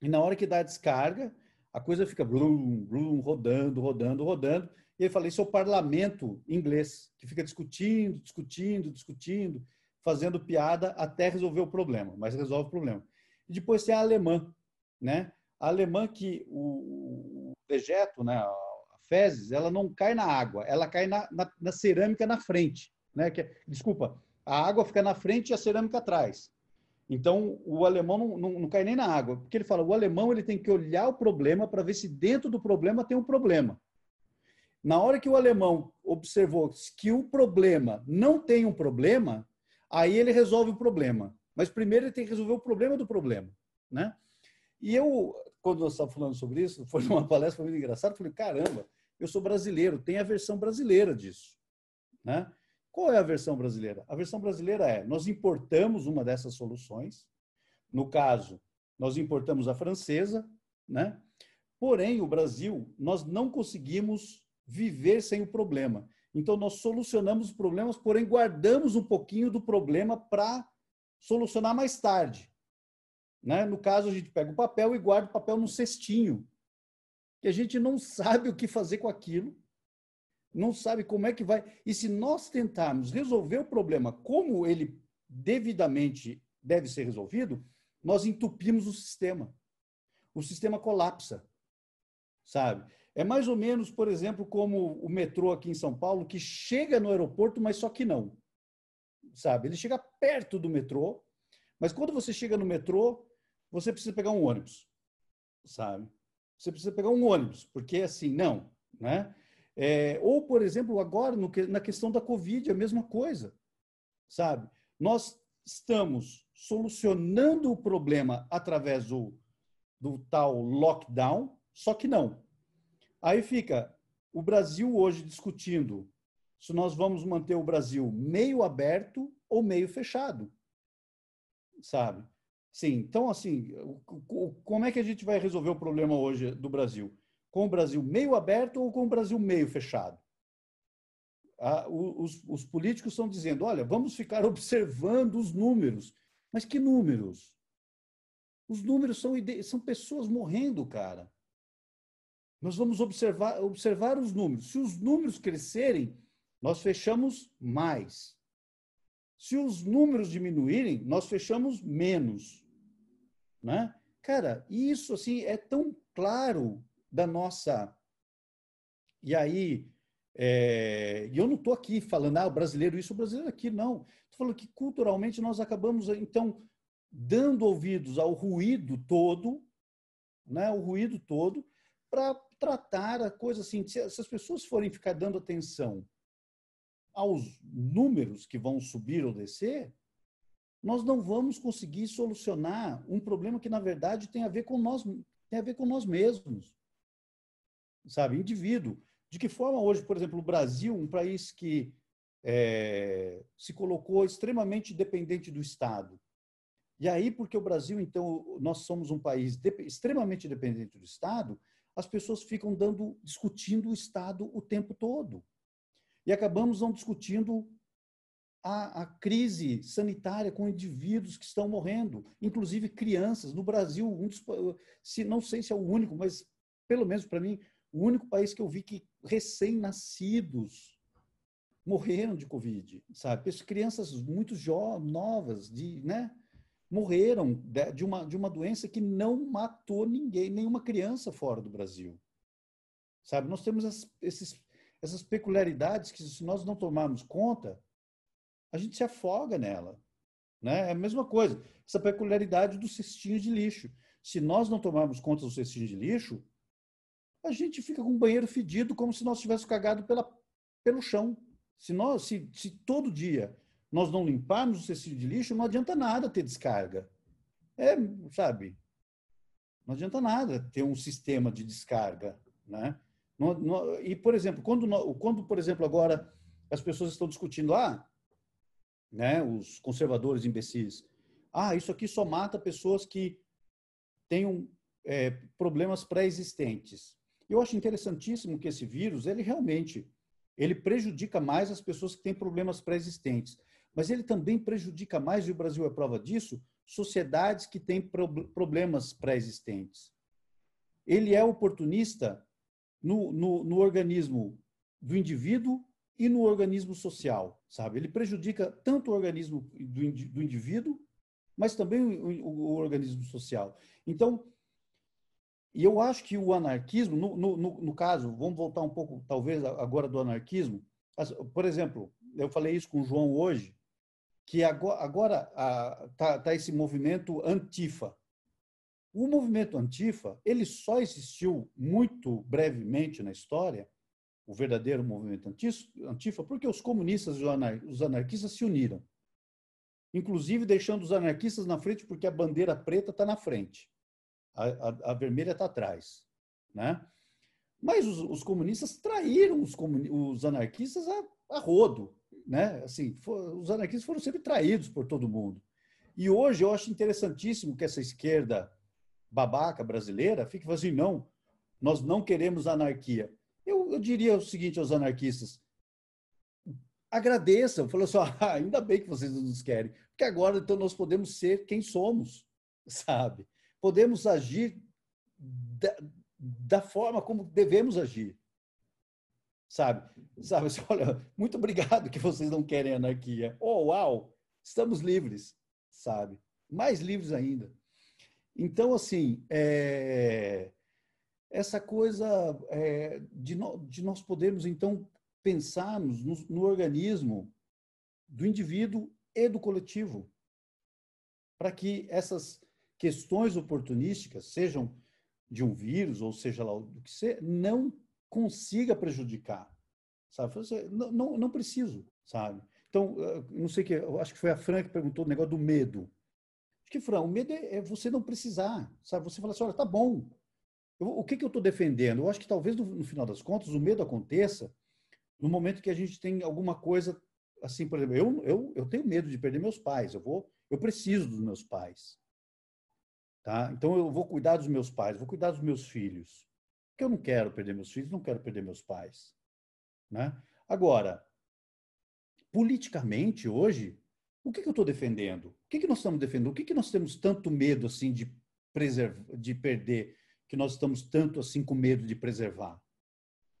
E na hora que dá a descarga, a coisa fica blum, blum, rodando, rodando, rodando. E ele fala, isso é o parlamento inglês, que fica discutindo, discutindo, discutindo, fazendo piada até resolver o problema, mas resolve o problema. E depois tem a alemã, né? A alemã que o, dejeto, né, a fezes, ela não cai na água, ela cai na, na, na cerâmica na frente, né? Que, é, desculpa, a água fica na frente e a cerâmica atrás. Então, o alemão não, não, não, cai nem na água, porque ele fala, o alemão ele tem que olhar o problema para ver se dentro do problema tem um problema. Na hora que o alemão observou que o problema não tem um problema, aí ele resolve o problema. Mas primeiro ele tem que resolver o problema do problema, né? E eu, quando eu estava falando sobre isso, foi numa palestra, foi muito engraçado, falei, caramba, eu sou brasileiro, tem a versão brasileira disso, né? Qual é a versão brasileira? A versão brasileira é: nós importamos uma dessas soluções. No caso, nós importamos a francesa, né? Porém, o Brasil, nós não conseguimos viver sem o problema. Então, nós solucionamos os problemas, porém, guardamos um pouquinho do problema para solucionar mais tarde. Né? No caso, a gente pega o papel e guarda o papel num cestinho, que a gente não sabe o que fazer com aquilo, não sabe como é que vai. E se nós tentarmos resolver o problema como ele devidamente deve ser resolvido, nós entupimos o sistema. O sistema colapsa, sabe? É mais ou menos, por exemplo, como o metrô aqui em São Paulo, que chega no aeroporto, mas só que não, sabe? Ele chega perto do metrô, mas quando você chega no metrô, você precisa pegar um ônibus, sabe? Você precisa pegar um ônibus, porque é assim, não, né? É, ou, por exemplo, agora no, na questão da Covid, a mesma coisa, sabe? Nós estamos solucionando o problema através do, do tal lockdown, só que não. Aí fica o Brasil hoje discutindo se nós vamos manter o Brasil meio aberto ou meio fechado, sabe? Sim, então assim, como é que a gente vai resolver o problema hoje do Brasil? com o Brasil meio aberto ou com o Brasil meio fechado? os, políticos estão dizendo: olha, vamos ficar observando os números. Mas que números? Os números são, são pessoas morrendo, cara. Nós vamos observar, observar os números. Se os números crescerem, nós fechamos mais. Se os números diminuírem, nós fechamos menos, né? Cara, isso assim é tão claro da nossa. E aí, é, e eu não estou aqui falando, ah, o brasileiro isso, o brasileiro aqui, não. Estou falando que culturalmente nós acabamos, então, dando ouvidos ao ruído todo, né, o ruído todo, para tratar a coisa assim. Se, se as pessoas forem ficar dando atenção aos números que vão subir ou descer, nós não vamos conseguir solucionar um problema que, na verdade, tem a ver com nós, tem a ver com nós mesmos sabe, indivíduo. De que forma hoje, por exemplo, o Brasil, um país que é, se colocou extremamente dependente do Estado. E aí, porque o Brasil, então, nós somos um país de, extremamente dependente do Estado, as pessoas ficam dando, discutindo o Estado o tempo todo. E acabamos não discutindo a, a, crise sanitária com indivíduos que estão morrendo, inclusive crianças. No Brasil, um dos, se, não sei se é o único, mas pelo menos para mim, o único país que eu vi que recém-nascidos morreram de Covid, sabe? Crianças muito novas, de, né? Morreram de uma, de uma doença que não matou ninguém, nenhuma criança fora do Brasil. Sabe? Nós temos as, esses, essas peculiaridades que, se nós não tomarmos conta, a gente se afoga nela. Né? É a mesma coisa. Essa peculiaridade dos cestinhos de lixo. Se nós não tomarmos conta dos cestinhos de lixo, a gente fica com o banheiro fedido como se nós tivéssemos cagado pela, pelo chão. Se, nós, se, se todo dia nós não limparmos o tecido de lixo, não adianta nada ter descarga. É, sabe? Não adianta nada ter um sistema de descarga, né? Não, não, e por exemplo, quando, quando por exemplo agora as pessoas estão discutindo lá, ah, né? Os conservadores imbecis, ah, isso aqui só mata pessoas que tenham é, problemas pré-existentes. Eu acho interessantíssimo que esse vírus, ele realmente, ele prejudica mais as pessoas que têm problemas pré-existentes, mas ele também prejudica mais, e o Brasil é prova disso, sociedades que têm problemas pré-existentes. Ele é oportunista no, no, no organismo do indivíduo e no organismo social, sabe? Ele prejudica tanto o organismo do, indivíduo, mas também o, o, o organismo social. Então, e eu acho que o anarquismo, no, no, no, caso, vamos voltar um pouco, talvez, agora do anarquismo. Por exemplo, eu falei isso com o João hoje, que agora está tá esse movimento antifa. O movimento antifa, ele só existiu muito brevemente na história, o verdadeiro movimento antifa, porque os comunistas e os anarquistas se uniram. Inclusive deixando os anarquistas na frente, porque a bandeira preta está na frente a, a, a vermelha está atrás, né? Mas os, os comunistas traíram os, comuni os anarquistas a, a, rodo, né? Assim, for, os anarquistas foram sempre traídos por todo mundo. E hoje eu acho interessantíssimo que essa esquerda babaca brasileira fique fazendo assim, não, nós não queremos anarquia. Eu, eu diria o seguinte aos anarquistas, agradeçam, falou só, assim, ah, ainda bem que vocês nos querem, porque agora então nós podemos ser quem somos, sabe? podemos agir da, da forma como devemos agir. Sabe? Sabe, assim, olha, muito obrigado que vocês não querem anarquia. Oh, uau, estamos livres, sabe? Mais livres ainda. Então, assim, é... essa coisa é... de, no... de, nós podermos, então, pensarmos no... no, organismo do indivíduo e do coletivo, para que essas questões oportunísticas, sejam de um vírus ou seja lá do que ser, não consiga prejudicar, sabe? Assim, não, não, não preciso, sabe? Então, ah, não sei que, acho que foi a Fran que perguntou o negócio do medo. Acho que, Fran, o medo é, é você não precisar, sabe? Você fala assim, olha, tá bom. Eu, o que, que eu estou defendendo? Eu acho que talvez, no, no, final das contas, o medo aconteça no momento que a gente tem alguma coisa, assim, por exemplo, eu, eu, eu tenho medo de perder meus pais, eu vou, eu preciso dos meus pais. Tá? Então eu vou cuidar dos meus pais, vou cuidar dos meus filhos. Porque eu não quero perder meus filhos, não quero perder meus pais. Né? Agora, politicamente hoje, o que, que eu estou defendendo? O que, que nós estamos defendendo? O que, que nós temos tanto medo assim de preservar, de perder, que nós estamos tanto assim com medo de preservar?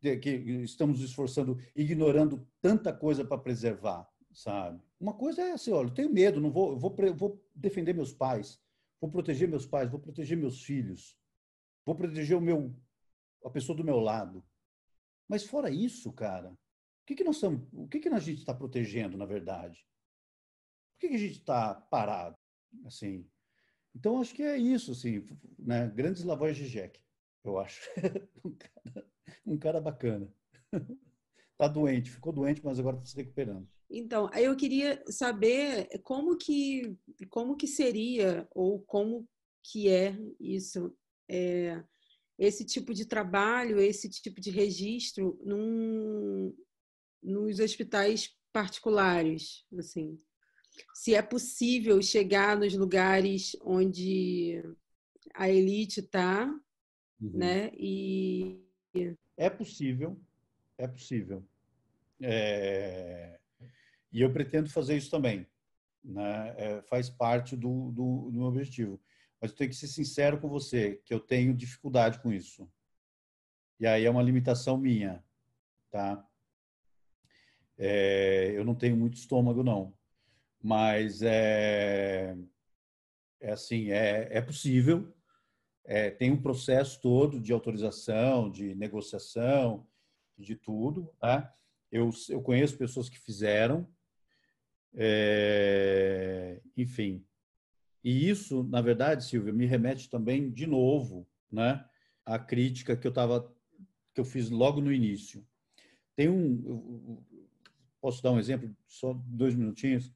De, que estamos esforçando, ignorando tanta coisa para preservar, sabe? Uma coisa é assim, olha, eu tenho medo, não vou, vou, vou defender meus pais vou proteger meus pais, vou proteger meus filhos, vou proteger o meu a pessoa do meu lado. Mas fora isso, cara, o que, que nós estamos, o que, que a gente está protegendo, na verdade? Por que, que a gente está parado, assim? Então acho que é isso, assim, né? Grandes lavagens de Jack, eu acho. um, cara, um cara bacana. tá doente, ficou doente, mas agora está se recuperando. Então, eu queria saber eh, como que, como que seria ou como que é isso, é, esse tipo de trabalho, esse tipo de registro num, nos hospitais particulares, assim. Se é possível chegar nos lugares onde a elite está, uhum. né? E é possível, é possível. É... E eu pretendo fazer isso também. Né? É, faz parte do, do, do, meu objetivo. Mas eu tenho que ser sincero com você, que eu tenho dificuldade com isso. E aí é uma limitação minha, tá? É, eu não tenho muito estômago, não. Mas é, é assim, é, é possível. É, tem um processo todo de autorização, de negociação, de tudo. tá? Eu, eu conheço pessoas que fizeram, é, enfim. E isso, na verdade, Silvia, me remete também, de novo, né, à crítica que eu, tava, que eu fiz logo no início. Tem um. posso dar um exemplo? Só dois minutinhos.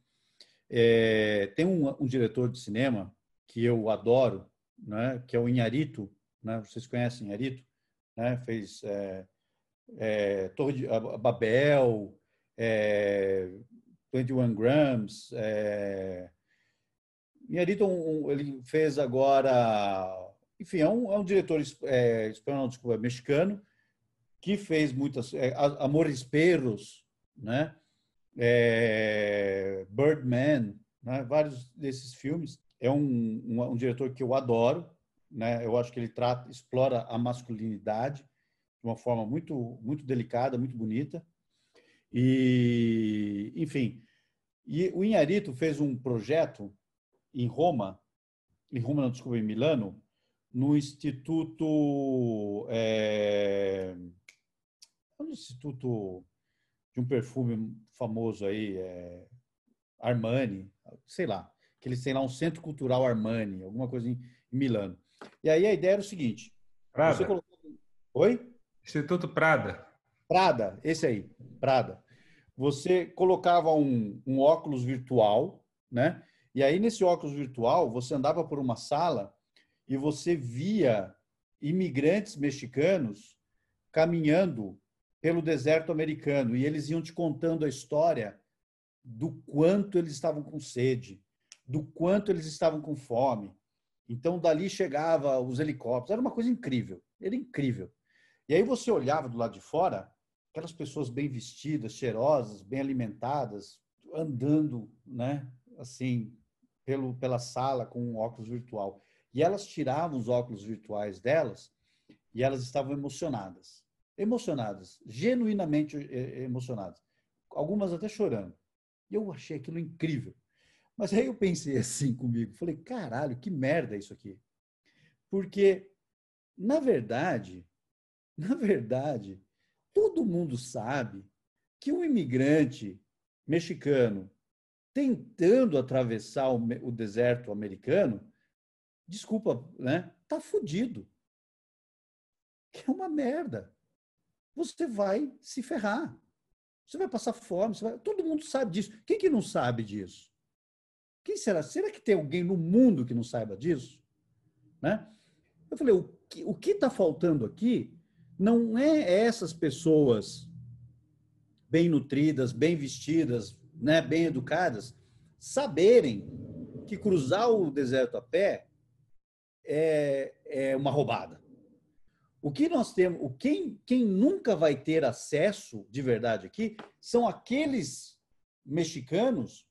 É, tem um, um, diretor de cinema que eu adoro, né, que é o Inharito. Né, vocês conhecem Inharito? Né, fez é, é Torre de Babel, é, 21 Grams. É... Inharito, ele fez agora. Enfim, é um, é um diretor é, espanhol, desculpa, é mexicano, que fez muitas. É, Amores Perros, né? É, Birdman, né? vários desses filmes. É um, um, um, diretor que eu adoro, né? Eu acho que ele trata, explora a masculinidade de uma forma muito, muito delicada, muito bonita. E, enfim, e o Inharito fez um projeto em Roma, em Roma, não, desculpa, em Milano, no Instituto. É, no é Instituto de um perfume famoso aí, é, Armani, sei lá, que eles têm lá um centro cultural Armani, alguma coisa em, em Milano. E aí a ideia era o seguinte: Prada. Colocou... Oi? Instituto Prada. Prada, esse aí, Prada você colocava um, um óculos virtual, né? E aí, nesse óculos virtual, você andava por uma sala e você via imigrantes mexicanos caminhando pelo deserto americano e eles iam te contando a história do quanto eles estavam com sede, do quanto eles estavam com fome. Então dali chegava os helicópteros, era uma coisa incrível, era incrível. E aí você olhava do lado de fora, aquelas pessoas bem vestidas, cheirosas, bem alimentadas, andando, né, assim, pelo, pela sala com um óculos virtual. E elas tiravam os óculos virtuais delas e elas estavam emocionadas. Emocionadas, genuinamente é, é, emocionadas. Algumas até chorando. E eu achei aquilo incrível. Mas aí eu pensei assim comigo, falei, caralho, que merda isso aqui. Porque, na verdade, na verdade, todo mundo sabe que um imigrante mexicano tentando atravessar o, o deserto americano, desculpa, né, tá fudido. É uma merda. Você vai se ferrar. Você vai passar fome. Vai... Todo mundo sabe disso. Quem que não sabe disso? Quem será? Será que tem alguém no mundo que não saiba disso? Né? Eu falei, o que está faltando aqui não é essas pessoas bem nutridas, bem vestidas, né, bem educadas, saberem que cruzar o deserto a pé é, é uma roubada. O que nós temos, o quem, quem nunca vai ter acesso de verdade aqui são aqueles mexicanos,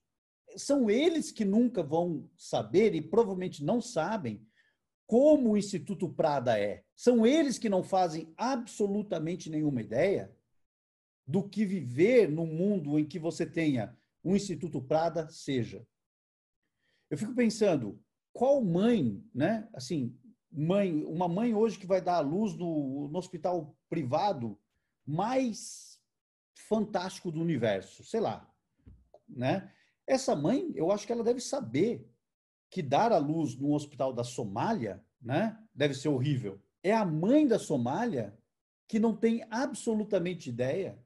são eles que nunca vão saber e provavelmente não sabem como o Instituto Prada é. São eles que não fazem absolutamente nenhuma ideia do que viver num mundo em que você tenha um Instituto Prada seja. Eu fico pensando, qual mãe, né? Assim, mãe, uma mãe hoje que vai dar a luz no, no hospital privado mais fantástico do universo, sei lá, né? Essa mãe, eu acho que ela deve saber que dar à luz num hospital da Somália, né, deve ser horrível. É a mãe da Somália que não tem absolutamente ideia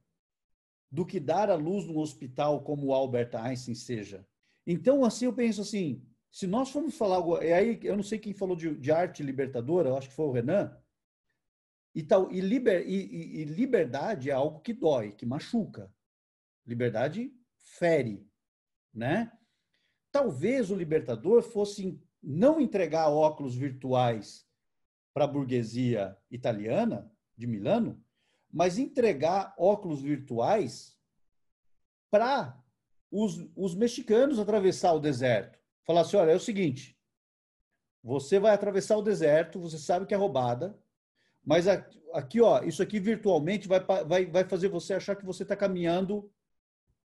do que dar à luz num hospital como o Albert Einstein seja. Então, assim, eu penso assim, se nós formos falar, é aí, eu não sei quem falou de, de arte libertadora, eu acho que foi o Renan, e tal, e, liber, e, e liberdade é algo que dói, que machuca. Liberdade fere, né? talvez o libertador fosse não entregar óculos virtuais para a burguesia italiana de Milano, mas entregar óculos virtuais para os, os, mexicanos atravessar o deserto. Falar assim: olha, é o seguinte, você vai atravessar o deserto, você sabe que é roubada, mas aqui, ó, isso aqui virtualmente vai, vai, vai fazer você achar que você está caminhando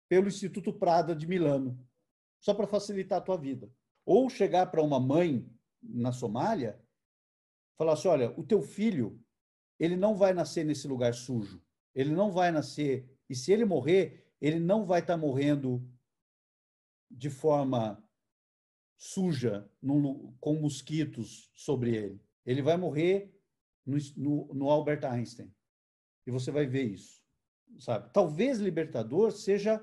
pelo Instituto Prada de Milano só para facilitar a tua vida. Ou chegar para uma mãe na Somália, falar assim, olha, o teu filho, ele não vai nascer nesse lugar sujo. Ele não vai nascer, e se ele morrer, ele não vai estar tá morrendo de forma suja, num, com mosquitos sobre ele. Ele vai morrer no, no, no Albert Einstein. E você vai ver isso, sabe? Talvez libertador seja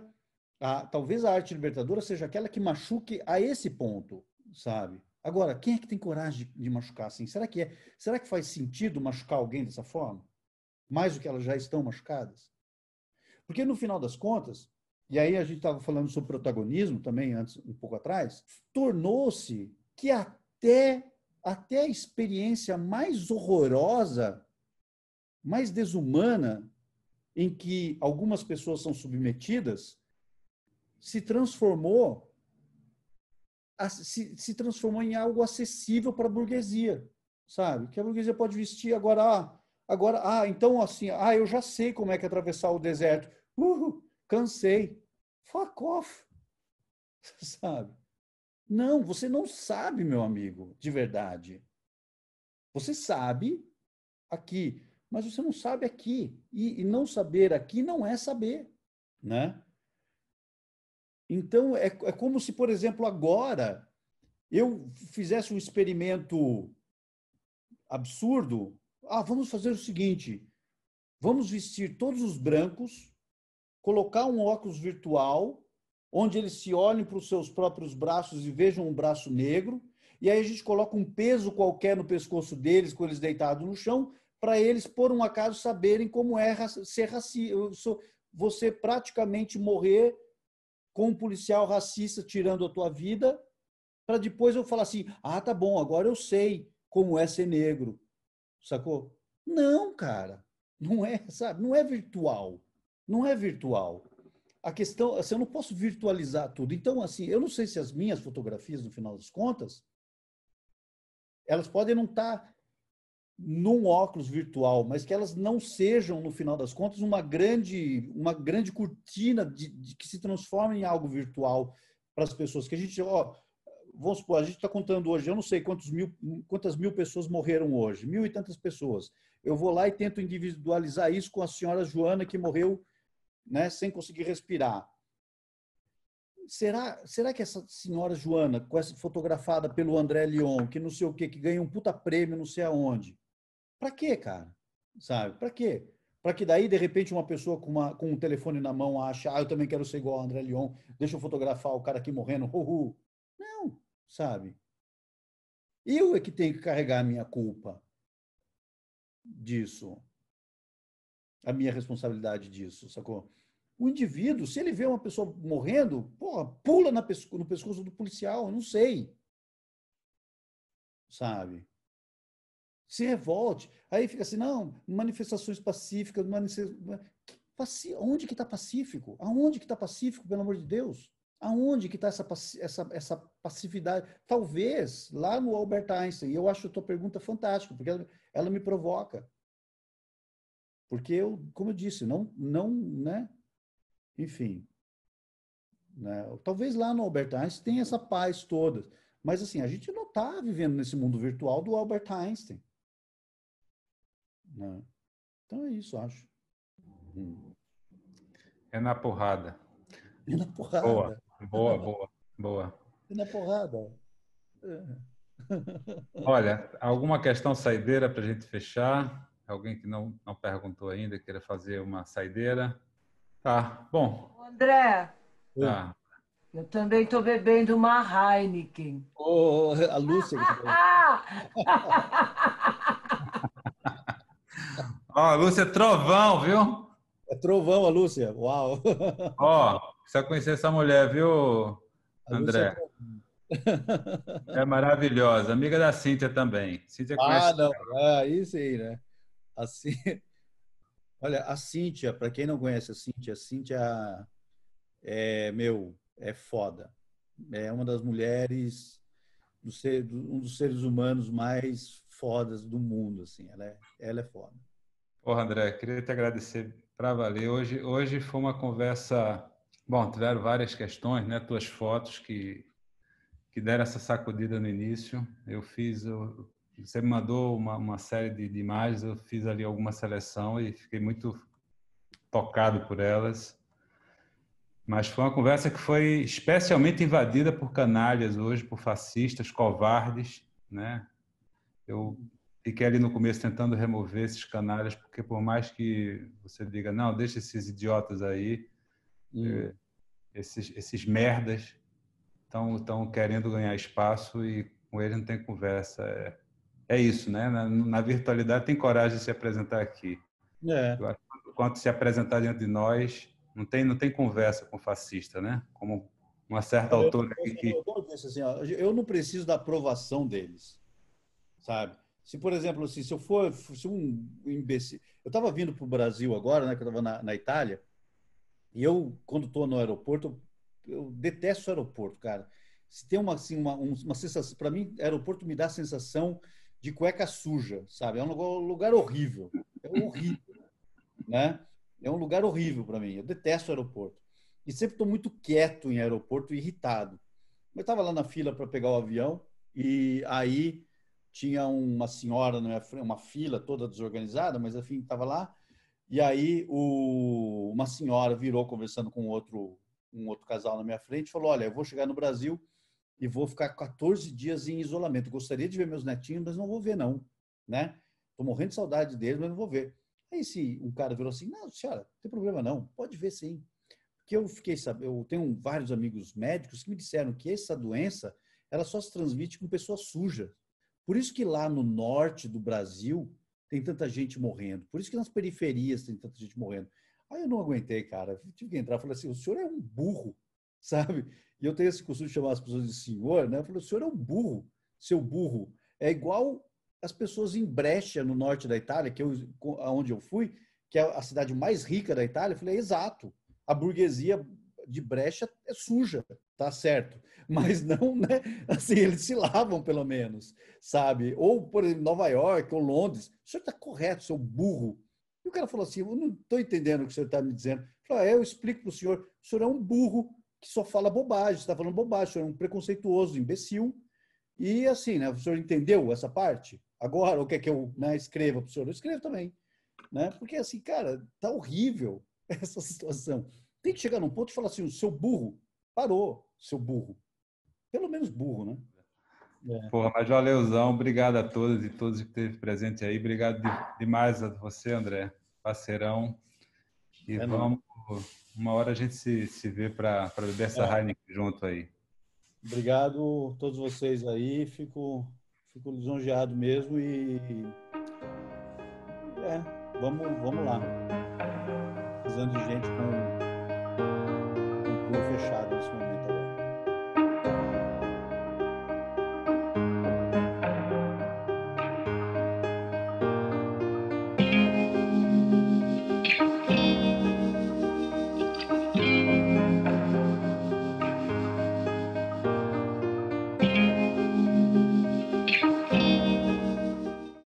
a, talvez a arte libertadora seja aquela que machuque a esse ponto, sabe? Agora, quem é que tem coragem de, de machucar assim? Será que é? Será que faz sentido machucar alguém dessa forma? Mais do que elas já estão machucadas? Porque no final das contas, e aí a gente estava falando sobre protagonismo também antes um pouco atrás, tornou-se que até até a experiência mais horrorosa, mais desumana em que algumas pessoas são submetidas, se transformou se, se transformou em algo acessível para a burguesia, sabe? Que a burguesia pode vestir agora, ah, agora, ah, então assim, ah, eu já sei como é que é atravessar o deserto. Uhul, cansei. Fuck off. Sabe? Não, você não sabe, meu amigo, de verdade. Você sabe aqui, mas você não sabe aqui. E, e não saber aqui não é saber, né? Então, é, é como se, por exemplo, agora eu fizesse um experimento absurdo. Ah, vamos fazer o seguinte: vamos vestir todos os brancos, colocar um óculos virtual, onde eles se olhem para os seus próprios braços e vejam um braço negro, e aí a gente coloca um peso qualquer no pescoço deles, com eles deitados no chão, para eles, por um acaso, saberem como é ser racista. Você praticamente morrer com um policial racista tirando a tua vida, para depois eu falar assim: ah, tá bom, agora eu sei como é ser negro. Sacou? Não, cara. Não é, sabe? Não é virtual. Não é virtual. A questão, assim, eu não posso virtualizar tudo. Então, assim, eu não sei se as minhas fotografias, no final das contas, elas podem não estar tá num óculos virtual, mas que elas não sejam, no final das contas, uma grande, uma grande cortina de, de que se transforme em algo virtual para as pessoas. Que a gente, ó, vamos supor, a gente está contando hoje, eu não sei quantos mil, quantas mil pessoas morreram hoje, mil e tantas pessoas. Eu vou lá e tento individualizar isso com a senhora Joana que morreu, né, sem conseguir respirar. Será, será que essa senhora Joana, com essa fotografada pelo André Leon, que não sei o que, que ganha um puta prêmio, não sei aonde, para quê, cara? Sabe? Para quê? Para que daí, de repente, uma pessoa com, uma, com um telefone na mão acha, ah, eu também quero ser igual ao André Lyon, deixa eu fotografar o cara aqui morrendo, uhul. Não, sabe? Eu é que tenho que carregar a minha culpa disso. A minha responsabilidade disso, sacou? O indivíduo, se ele vê uma pessoa morrendo, porra, pula pesco no pescoço do policial, eu não sei. Sabe? se revolte. Aí fica assim, não, manifestações pacíficas, manifestações... Onde que está pacífico? Aonde que está pacífico, pelo amor de Deus? Aonde que está essa, essa, essa passividade? Talvez lá no Albert Einstein. E eu acho a tua pergunta fantástica, porque ela, ela me provoca. Porque eu, como eu disse, não, não, né? Enfim. Né? Talvez lá no Albert Einstein tenha essa paz toda. Mas assim, a gente não está vivendo nesse mundo virtual do Albert Einstein. Né? Então é isso, acho. Hum. É na porrada. É na porrada. Boa, boa, boa, boa. É na porrada. É. Olha, alguma questão saideira para a gente fechar? Alguém que não, não perguntou ainda, queira fazer uma saideira? Tá, bom. André. Tá. Eu também estou bebendo uma Heineken. Oh, a Lúcia. Ó, a Lúcia é trovão, viu? É trovão a Lúcia, uau. Ó, precisa conhecer essa mulher, viu, é André? É, é, maravilhosa, amiga da Cíntia também. Cíntia ah, conhece ah, não, ah, isso aí, né? Assim, olha, a Cíntia, para quem não conhece a Cíntia, a Cíntia é, meu, é foda. É uma das mulheres do ser, um dos seres humanos mais fodas do mundo, assim. Ela é, ela é foda. Porra, André, queria te agradecer para valer. Hoje, hoje foi uma conversa. Bom, tiveram várias questões, né? Tuas fotos que, que deram essa sacudida no início. Eu fiz. Eu, você me mandou uma, uma série de, de imagens, eu fiz ali alguma seleção e fiquei muito tocado por elas. Mas foi uma conversa que foi especialmente invadida por canalhas hoje, por fascistas, covardes, né? Eu fiquei ali no começo tentando remover esses canalhas, porque por mais que você diga, não, deixa esses idiotas aí, hum. Eh, esses, esses merdas estão querendo ganhar espaço e com eles não tem conversa. É, é isso, né? Na, na, virtualidade tem coragem de se apresentar aqui. É. Quanto se apresentar diante de nós, não tem, não tem conversa com fascista, né? Como uma certa eu, autora eu, eu, Eu, eu, assim, ó, eu não preciso da aprovação deles, sabe? Se, por exemplo, assim, se eu for se um imbecil. Eu estava vindo para o Brasil agora, né, que eu estava na, na, Itália, e eu, quando estou no aeroporto, eu, detesto o aeroporto, cara. Se tem uma, assim, uma, uma sensação. Para mim, aeroporto me dá a sensação de cueca suja, sabe? É um lugar, lugar horrível. É horrível, né? É um lugar horrível para mim. Eu detesto o aeroporto. E sempre estou muito quieto em aeroporto, irritado. Eu estava lá na fila para pegar o avião e aí tinha uma senhora na minha frente, uma fila toda desorganizada, mas enfim, estava lá. E aí o, uma senhora virou conversando com outro, um outro casal na minha frente e falou: Olha, eu vou chegar no Brasil e vou ficar 14 dias em isolamento. Gostaria de ver meus netinhos, mas não vou ver, não. Né? Tô morrendo de saudade deles, mas não vou ver. Aí se um cara virou assim: Não, senhora, não tem problema não, pode ver sim. Porque eu fiquei sabendo, eu tenho vários amigos médicos que me disseram que essa doença ela só se transmite com pessoa suja, por isso que lá no norte do Brasil tem tanta gente morrendo. Por isso que nas periferias tem tanta gente morrendo. Aí eu não aguentei, cara. tive que entrar. Falei assim: o senhor é um burro, sabe? E eu tenho esse costume de chamar as pessoas de senhor, né? Eu falei: o senhor é um burro, seu burro. É igual as pessoas em Brescia, no norte da Itália, que eu, aonde eu fui, que é a cidade mais rica da Itália. Eu falei: é exato. A burguesia de brecha é suja, tá certo? Mas não, né? Assim, eles se lavam pelo menos, sabe? Ou, por exemplo, Nova York ou Londres. O senhor está correto, seu burro. E o cara falou assim: Eu não estou entendendo o que o senhor está me dizendo. Eu, ah, eu explico para o senhor: o senhor é um burro que só fala bobagem, está falando bobagem, o senhor é um preconceituoso, imbecil. E assim, né? O senhor entendeu essa parte? Agora, o que é que eu né, escreva para o senhor? Eu escrevo também. Né? Porque assim, cara, tá horrível essa situação. Tem que chegar num ponto e falar assim: o seu burro parou, seu burro. Pelo menos burro, né? É. Porra, mas valeuzão. Obrigado a todas e todos que esteve presente aí. Obrigado de, demais a você, André, parceirão. E é vamos. Não. Uma hora a gente se, se vê para beber essa é. Heineken junto aí. Obrigado a todos vocês aí. Fico, fico lisonjeado mesmo e. É, vamos, vamos lá. Precisando de gente com fechado nesse momento.